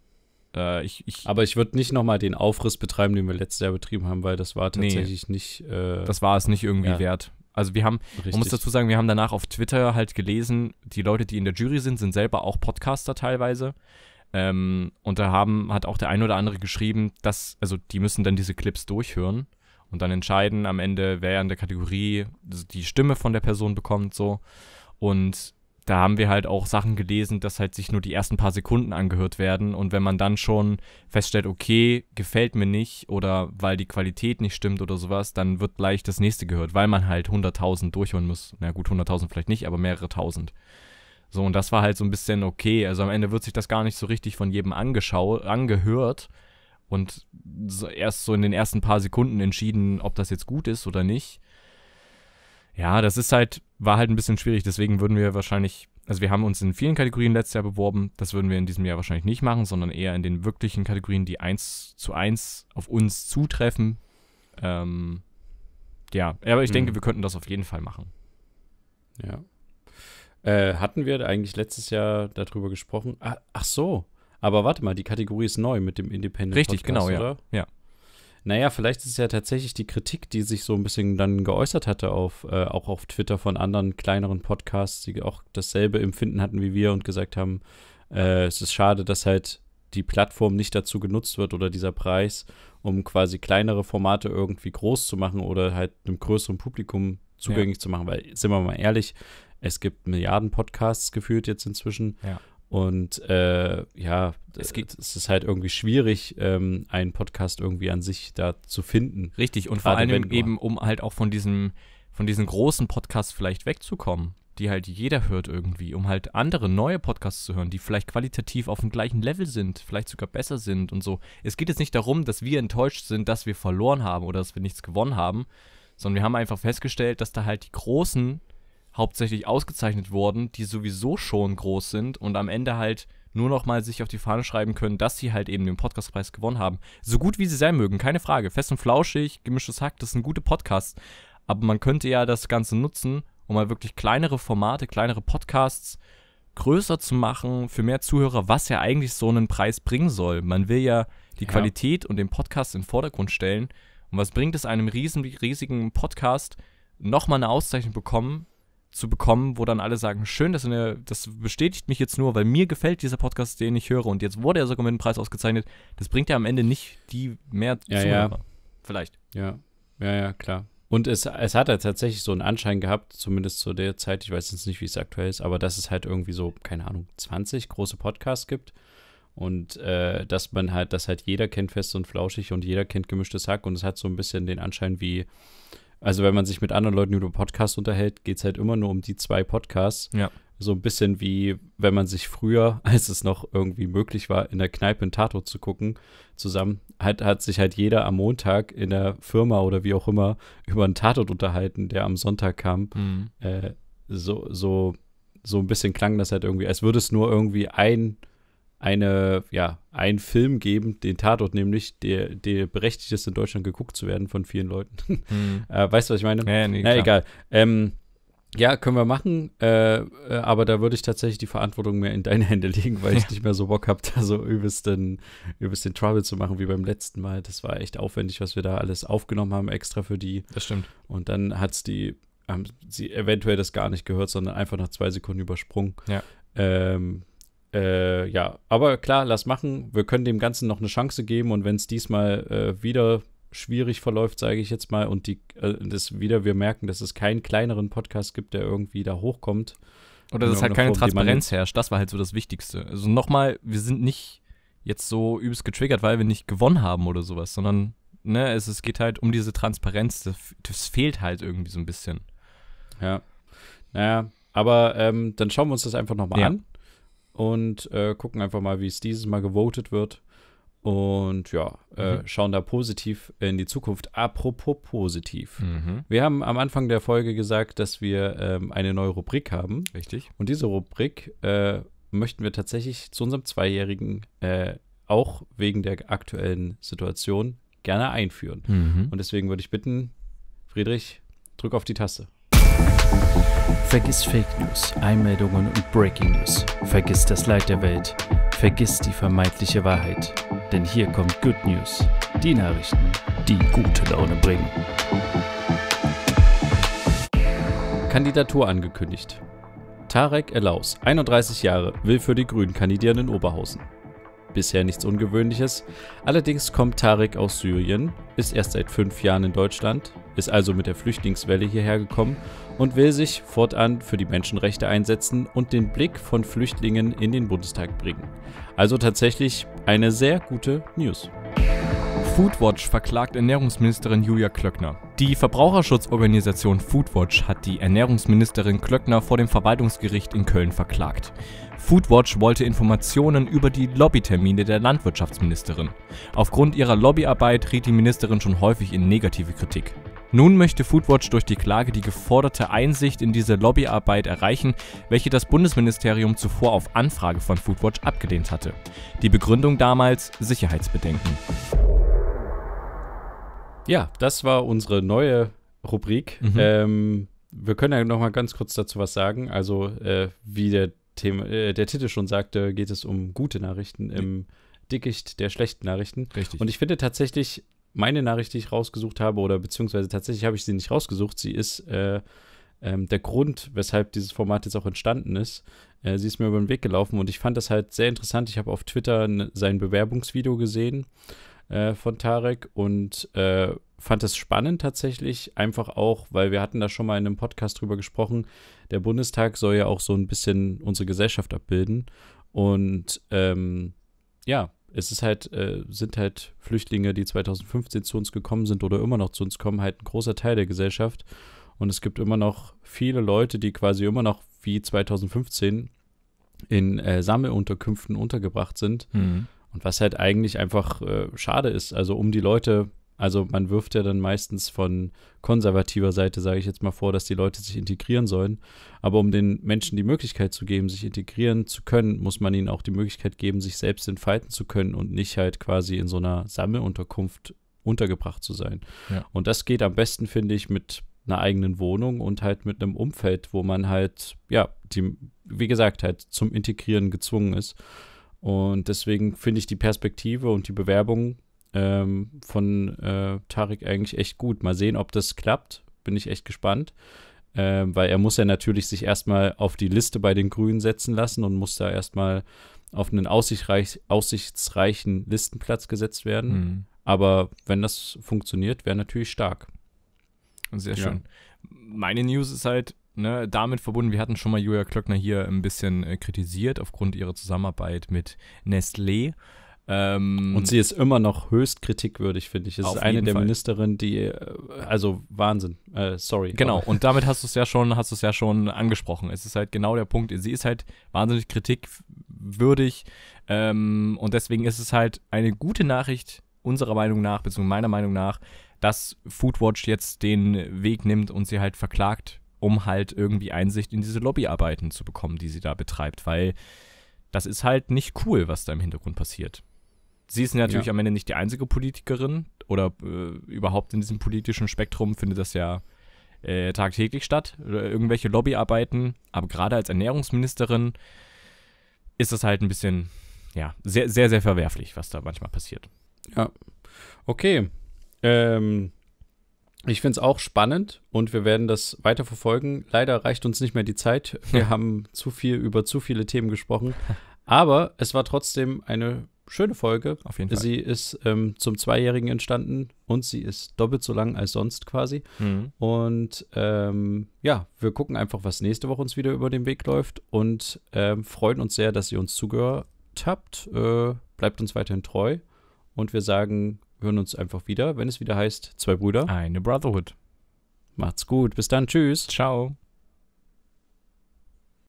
Äh, ich, ich, aber ich würde nicht nochmal den Aufriss betreiben, den wir letztes Jahr betrieben haben, weil das war tatsächlich nee, nicht. Äh, das war es nicht irgendwie ja. wert. Also wir haben, Richtig. man muss dazu sagen, wir haben danach auf Twitter halt gelesen, die Leute, die in der Jury sind, sind selber auch Podcaster teilweise. Ähm, und da haben, hat auch der ein oder andere geschrieben, dass, also die müssen dann diese Clips durchhören und dann entscheiden am Ende, wer in der Kategorie die Stimme von der Person bekommt, so. Und da haben wir halt auch Sachen gelesen, dass halt sich nur die ersten paar Sekunden angehört werden. Und wenn man dann schon feststellt, okay, gefällt mir nicht oder weil die Qualität nicht stimmt oder sowas, dann wird gleich das nächste gehört, weil man halt 100.000 durchhören muss. Na gut, 100.000 vielleicht nicht, aber mehrere tausend. So, und das war halt so ein bisschen okay. Also am Ende wird sich das gar nicht so richtig von jedem angeschaut, angehört und so erst so in den ersten paar Sekunden entschieden, ob das jetzt gut ist oder nicht. Ja, das ist halt, war halt ein bisschen schwierig, deswegen würden wir wahrscheinlich, also wir haben uns in vielen Kategorien letztes Jahr beworben, das würden wir in diesem Jahr wahrscheinlich nicht machen, sondern eher in den wirklichen Kategorien, die eins zu eins auf uns zutreffen. Ähm, ja, aber ich mhm. denke, wir könnten das auf jeden Fall machen. Ja. Äh, hatten wir eigentlich letztes Jahr darüber gesprochen? Ach, ach, so. Aber warte mal, die Kategorie ist neu mit dem Independent Richtig, Podcast, genau, ja. ja. Naja, vielleicht ist es ja tatsächlich die Kritik, die sich so ein bisschen dann geäußert hatte, auf, äh, auch auf Twitter von anderen kleineren Podcasts, die auch dasselbe Empfinden hatten wie wir und gesagt haben, äh, es ist schade, dass halt die Plattform nicht dazu genutzt wird oder dieser Preis, um quasi kleinere Formate irgendwie groß zu machen oder halt einem größeren Publikum zugänglich ja. zu machen. Weil, sind wir mal ehrlich, es gibt Milliarden Podcasts gefühlt jetzt inzwischen. Ja. Und äh, ja, es, geht, es ist halt irgendwie schwierig, ähm, einen Podcast irgendwie an sich da zu finden. Richtig, und vor allem eben, um halt auch von diesem, von diesen großen Podcasts vielleicht wegzukommen, die halt jeder hört irgendwie, um halt andere neue Podcasts zu hören, die vielleicht qualitativ auf dem gleichen Level sind, vielleicht sogar besser sind und so. Es geht jetzt nicht darum, dass wir enttäuscht sind, dass wir verloren haben oder dass wir nichts gewonnen haben, sondern wir haben einfach festgestellt, dass da halt die großen hauptsächlich ausgezeichnet wurden, die sowieso schon groß sind und am Ende halt nur noch mal sich auf die Fahne schreiben können, dass sie halt eben den Podcastpreis gewonnen haben. So gut wie sie sein mögen, keine Frage. Fest und flauschig, gemischtes Hack, das sind gute Podcasts. Aber man könnte ja das Ganze nutzen, um mal wirklich kleinere Formate, kleinere Podcasts größer zu machen, für mehr Zuhörer, was ja eigentlich so einen Preis bringen soll. Man will ja die ja. Qualität und den Podcast in den Vordergrund stellen. Und was bringt es einem riesen, riesigen Podcast, nochmal eine Auszeichnung bekommen, zu bekommen, wo dann alle sagen, schön, dass eine, das bestätigt mich jetzt nur, weil mir gefällt dieser Podcast, den ich höre und jetzt wurde er sogar mit dem Preis ausgezeichnet. Das bringt ja am Ende nicht die mehr ja, Zuhörer. Ja. Vielleicht. Ja, ja, ja, klar. Und es, es hat halt tatsächlich so einen Anschein gehabt, zumindest zu der Zeit, ich weiß jetzt nicht, wie es aktuell ist, aber dass es halt irgendwie so, keine Ahnung, 20 große Podcasts gibt und äh, dass man halt, dass halt jeder kennt Fest und Flauschig und jeder kennt Gemischtes Hack und es hat so ein bisschen den Anschein wie, also wenn man sich mit anderen Leuten über Podcasts unterhält, geht es halt immer nur um die zwei Podcasts. Ja. So ein bisschen wie, wenn man sich früher, (laughs) als es noch irgendwie möglich war, in der Kneipe ein Tato zu gucken, zusammen, hat, hat sich halt jeder am Montag in der Firma oder wie auch immer über einen Tatort unterhalten, der am Sonntag kam. Mhm. Äh, so, so, so ein bisschen klang das halt irgendwie, als würde es nur irgendwie ein eine, ja, einen Film geben, den Tatort nämlich, der, der berechtigt ist, in Deutschland geguckt zu werden von vielen Leuten. (laughs) Hm. äh, weißt du, was ich meine? Ja, nee, Na, egal. Ähm, ja, können wir machen, äh, äh, aber da würde ich tatsächlich die Verantwortung mehr in deine Hände (laughs) legen, weil ich ja. nicht mehr so Bock habe, (laughs) da so übelst den, übelst den Trouble zu machen wie beim letzten Mal. Das war echt aufwendig, was wir da alles aufgenommen haben, extra für die. Das stimmt. Und dann hat's die, haben sie eventuell das gar nicht gehört, sondern einfach nach zwei Sekunden übersprungen. Ja. Ähm, äh, ja, aber klar, lass machen. Wir können dem Ganzen noch eine Chance geben und wenn es diesmal äh, wieder schwierig verläuft, sage ich jetzt mal, und die, äh, das wieder wir merken, dass es keinen kleineren Podcast gibt, der irgendwie da hochkommt. Oder dass halt keine Form, Transparenz herrscht. Das war halt so das Wichtigste. Also nochmal, wir sind nicht jetzt so übelst getriggert, weil wir nicht gewonnen haben oder sowas, sondern ne, es, es geht halt um diese Transparenz. Das, das fehlt halt irgendwie so ein bisschen. Ja. Naja, aber ähm, dann schauen wir uns das einfach nochmal ja. an und äh, gucken einfach mal, wie es dieses Mal gewotet wird. Und ja, äh, mhm. schauen da positiv in die Zukunft. Apropos positiv. Mhm. Wir haben am Anfang der Folge gesagt, dass wir ähm, eine neue Rubrik haben. Richtig. Und diese Rubrik äh, möchten wir tatsächlich zu unserem Zweijährigen äh, auch wegen der aktuellen Situation gerne einführen. Mhm. Und deswegen würde ich bitten, Friedrich, drück auf die Taste. Vergiss Fake News, Einmeldungen und Breaking News. Vergiss das Leid der Welt. Vergiss die vermeintliche Wahrheit. Denn hier kommt Good News. Die Nachrichten, die gute Laune bringen. Kandidatur angekündigt. Tarek Elaus, 31 Jahre, will für die Grünen kandidieren in Oberhausen bisher nichts Ungewöhnliches. Allerdings kommt Tarek aus Syrien, ist erst seit fünf Jahren in Deutschland, ist also mit der Flüchtlingswelle hierher gekommen und will sich fortan für die Menschenrechte einsetzen und den Blick von Flüchtlingen in den Bundestag bringen. Also tatsächlich eine sehr gute News. Foodwatch verklagt Ernährungsministerin Julia Klöckner. Die Verbraucherschutzorganisation Foodwatch hat die Ernährungsministerin Klöckner vor dem Verwaltungsgericht in Köln verklagt. Foodwatch wollte Informationen über die Lobbytermine der Landwirtschaftsministerin. Aufgrund ihrer Lobbyarbeit riet die Ministerin schon häufig in negative Kritik. Nun möchte Foodwatch durch die Klage die geforderte Einsicht in diese Lobbyarbeit erreichen, welche das Bundesministerium zuvor auf Anfrage von Foodwatch abgelehnt hatte. Die Begründung damals Sicherheitsbedenken. Ja, das war unsere neue Rubrik. Mhm. Ähm, wir können ja noch mal ganz kurz dazu was sagen. Also, äh, wie der, Thema, äh, der Titel schon sagte, geht es um gute Nachrichten im Dickicht der schlechten Nachrichten. Richtig. Und ich finde tatsächlich, meine Nachricht, die ich rausgesucht habe, oder beziehungsweise tatsächlich habe ich sie nicht rausgesucht, sie ist äh, ähm, der Grund, weshalb dieses Format jetzt auch entstanden ist. Äh, sie ist mir über den Weg gelaufen und ich fand das halt sehr interessant. Ich habe auf Twitter sein Bewerbungsvideo gesehen äh, von Tarek und äh, fand es spannend tatsächlich, einfach auch, weil wir hatten da schon mal in einem Podcast drüber gesprochen, der Bundestag soll ja auch so ein bisschen unsere Gesellschaft abbilden. Und ähm, ja, es ist halt, äh, sind halt Flüchtlinge, die 2015 zu uns gekommen sind oder immer noch zu uns kommen, halt ein großer Teil der Gesellschaft. Und es gibt immer noch viele Leute, die quasi immer noch wie 2015 in äh, Sammelunterkünften untergebracht sind. Mhm. Und was halt eigentlich einfach äh, schade ist, also um die Leute, also man wirft ja dann meistens von konservativer Seite, sage ich jetzt mal vor, dass die Leute sich integrieren sollen. Aber um den Menschen die Möglichkeit zu geben, sich integrieren zu können, muss man ihnen auch die Möglichkeit geben, sich selbst entfalten zu können und nicht halt quasi in so einer Sammelunterkunft untergebracht zu sein. Ja. Und das geht am besten, finde ich, mit einer eigenen Wohnung und halt mit einem Umfeld, wo man halt, ja, die, wie gesagt, halt zum Integrieren gezwungen ist. Und deswegen finde ich die Perspektive und die Bewerbung ähm, von äh, Tarek eigentlich echt gut. Mal sehen, ob das klappt. Bin ich echt gespannt. Ähm, weil er muss ja natürlich sich erstmal auf die Liste bei den Grünen setzen lassen und muss da erstmal auf einen aussichtsreichen Listenplatz gesetzt werden. Mhm. Aber wenn das funktioniert, wäre natürlich stark. Sehr schön. Meine News ist halt, ne, damit verbunden, wir hatten schon mal Julia Klöckner hier ein bisschen äh, kritisiert aufgrund ihrer Zusammenarbeit mit Nestlé. Ähm, und sie ist immer noch höchst kritikwürdig, finde ich. Es ist eine der Ministerinnen, die, äh, also Wahnsinn, äh, sorry. Genau, aber. und damit hast du es ja schon, hast du es ja schon angesprochen. Es ist halt genau der Punkt. Sie ist halt wahnsinnig kritikwürdig. Ähm, und deswegen ist es halt eine gute Nachricht, unserer Meinung nach, beziehungsweise meiner Meinung nach, dass Foodwatch jetzt den Weg nimmt und sie halt verklagt um halt irgendwie Einsicht in diese Lobbyarbeiten zu bekommen, die sie da betreibt, weil das ist halt nicht cool, was da im Hintergrund passiert. Sie ist natürlich ja. am Ende nicht die einzige Politikerin oder äh, überhaupt in diesem politischen Spektrum findet das ja äh, tagtäglich statt, äh, irgendwelche Lobbyarbeiten, aber gerade als Ernährungsministerin ist das halt ein bisschen, ja, sehr, sehr, sehr verwerflich, was da manchmal passiert. Ja. Okay. Ähm, ich finde es auch spannend und wir werden das weiter verfolgen. Leider reicht uns nicht mehr die Zeit. Wir (laughs) haben zu viel über zu viele Themen gesprochen. Aber es war trotzdem eine schöne Folge. Auf jeden Fall. Sie ist ähm, zum Zweijährigen entstanden und sie ist doppelt so lang als sonst quasi. Mhm. Und ähm, ja, wir gucken einfach, was nächste Woche uns wieder über den Weg läuft und ähm, freuen uns sehr, dass ihr uns zugehört habt. Äh, bleibt uns weiterhin treu und wir sagen hören uns einfach wieder, wenn es wieder heißt, zwei Brüder. Eine Brotherhood. Macht's gut. Bis dann. Tschüss. Ciao.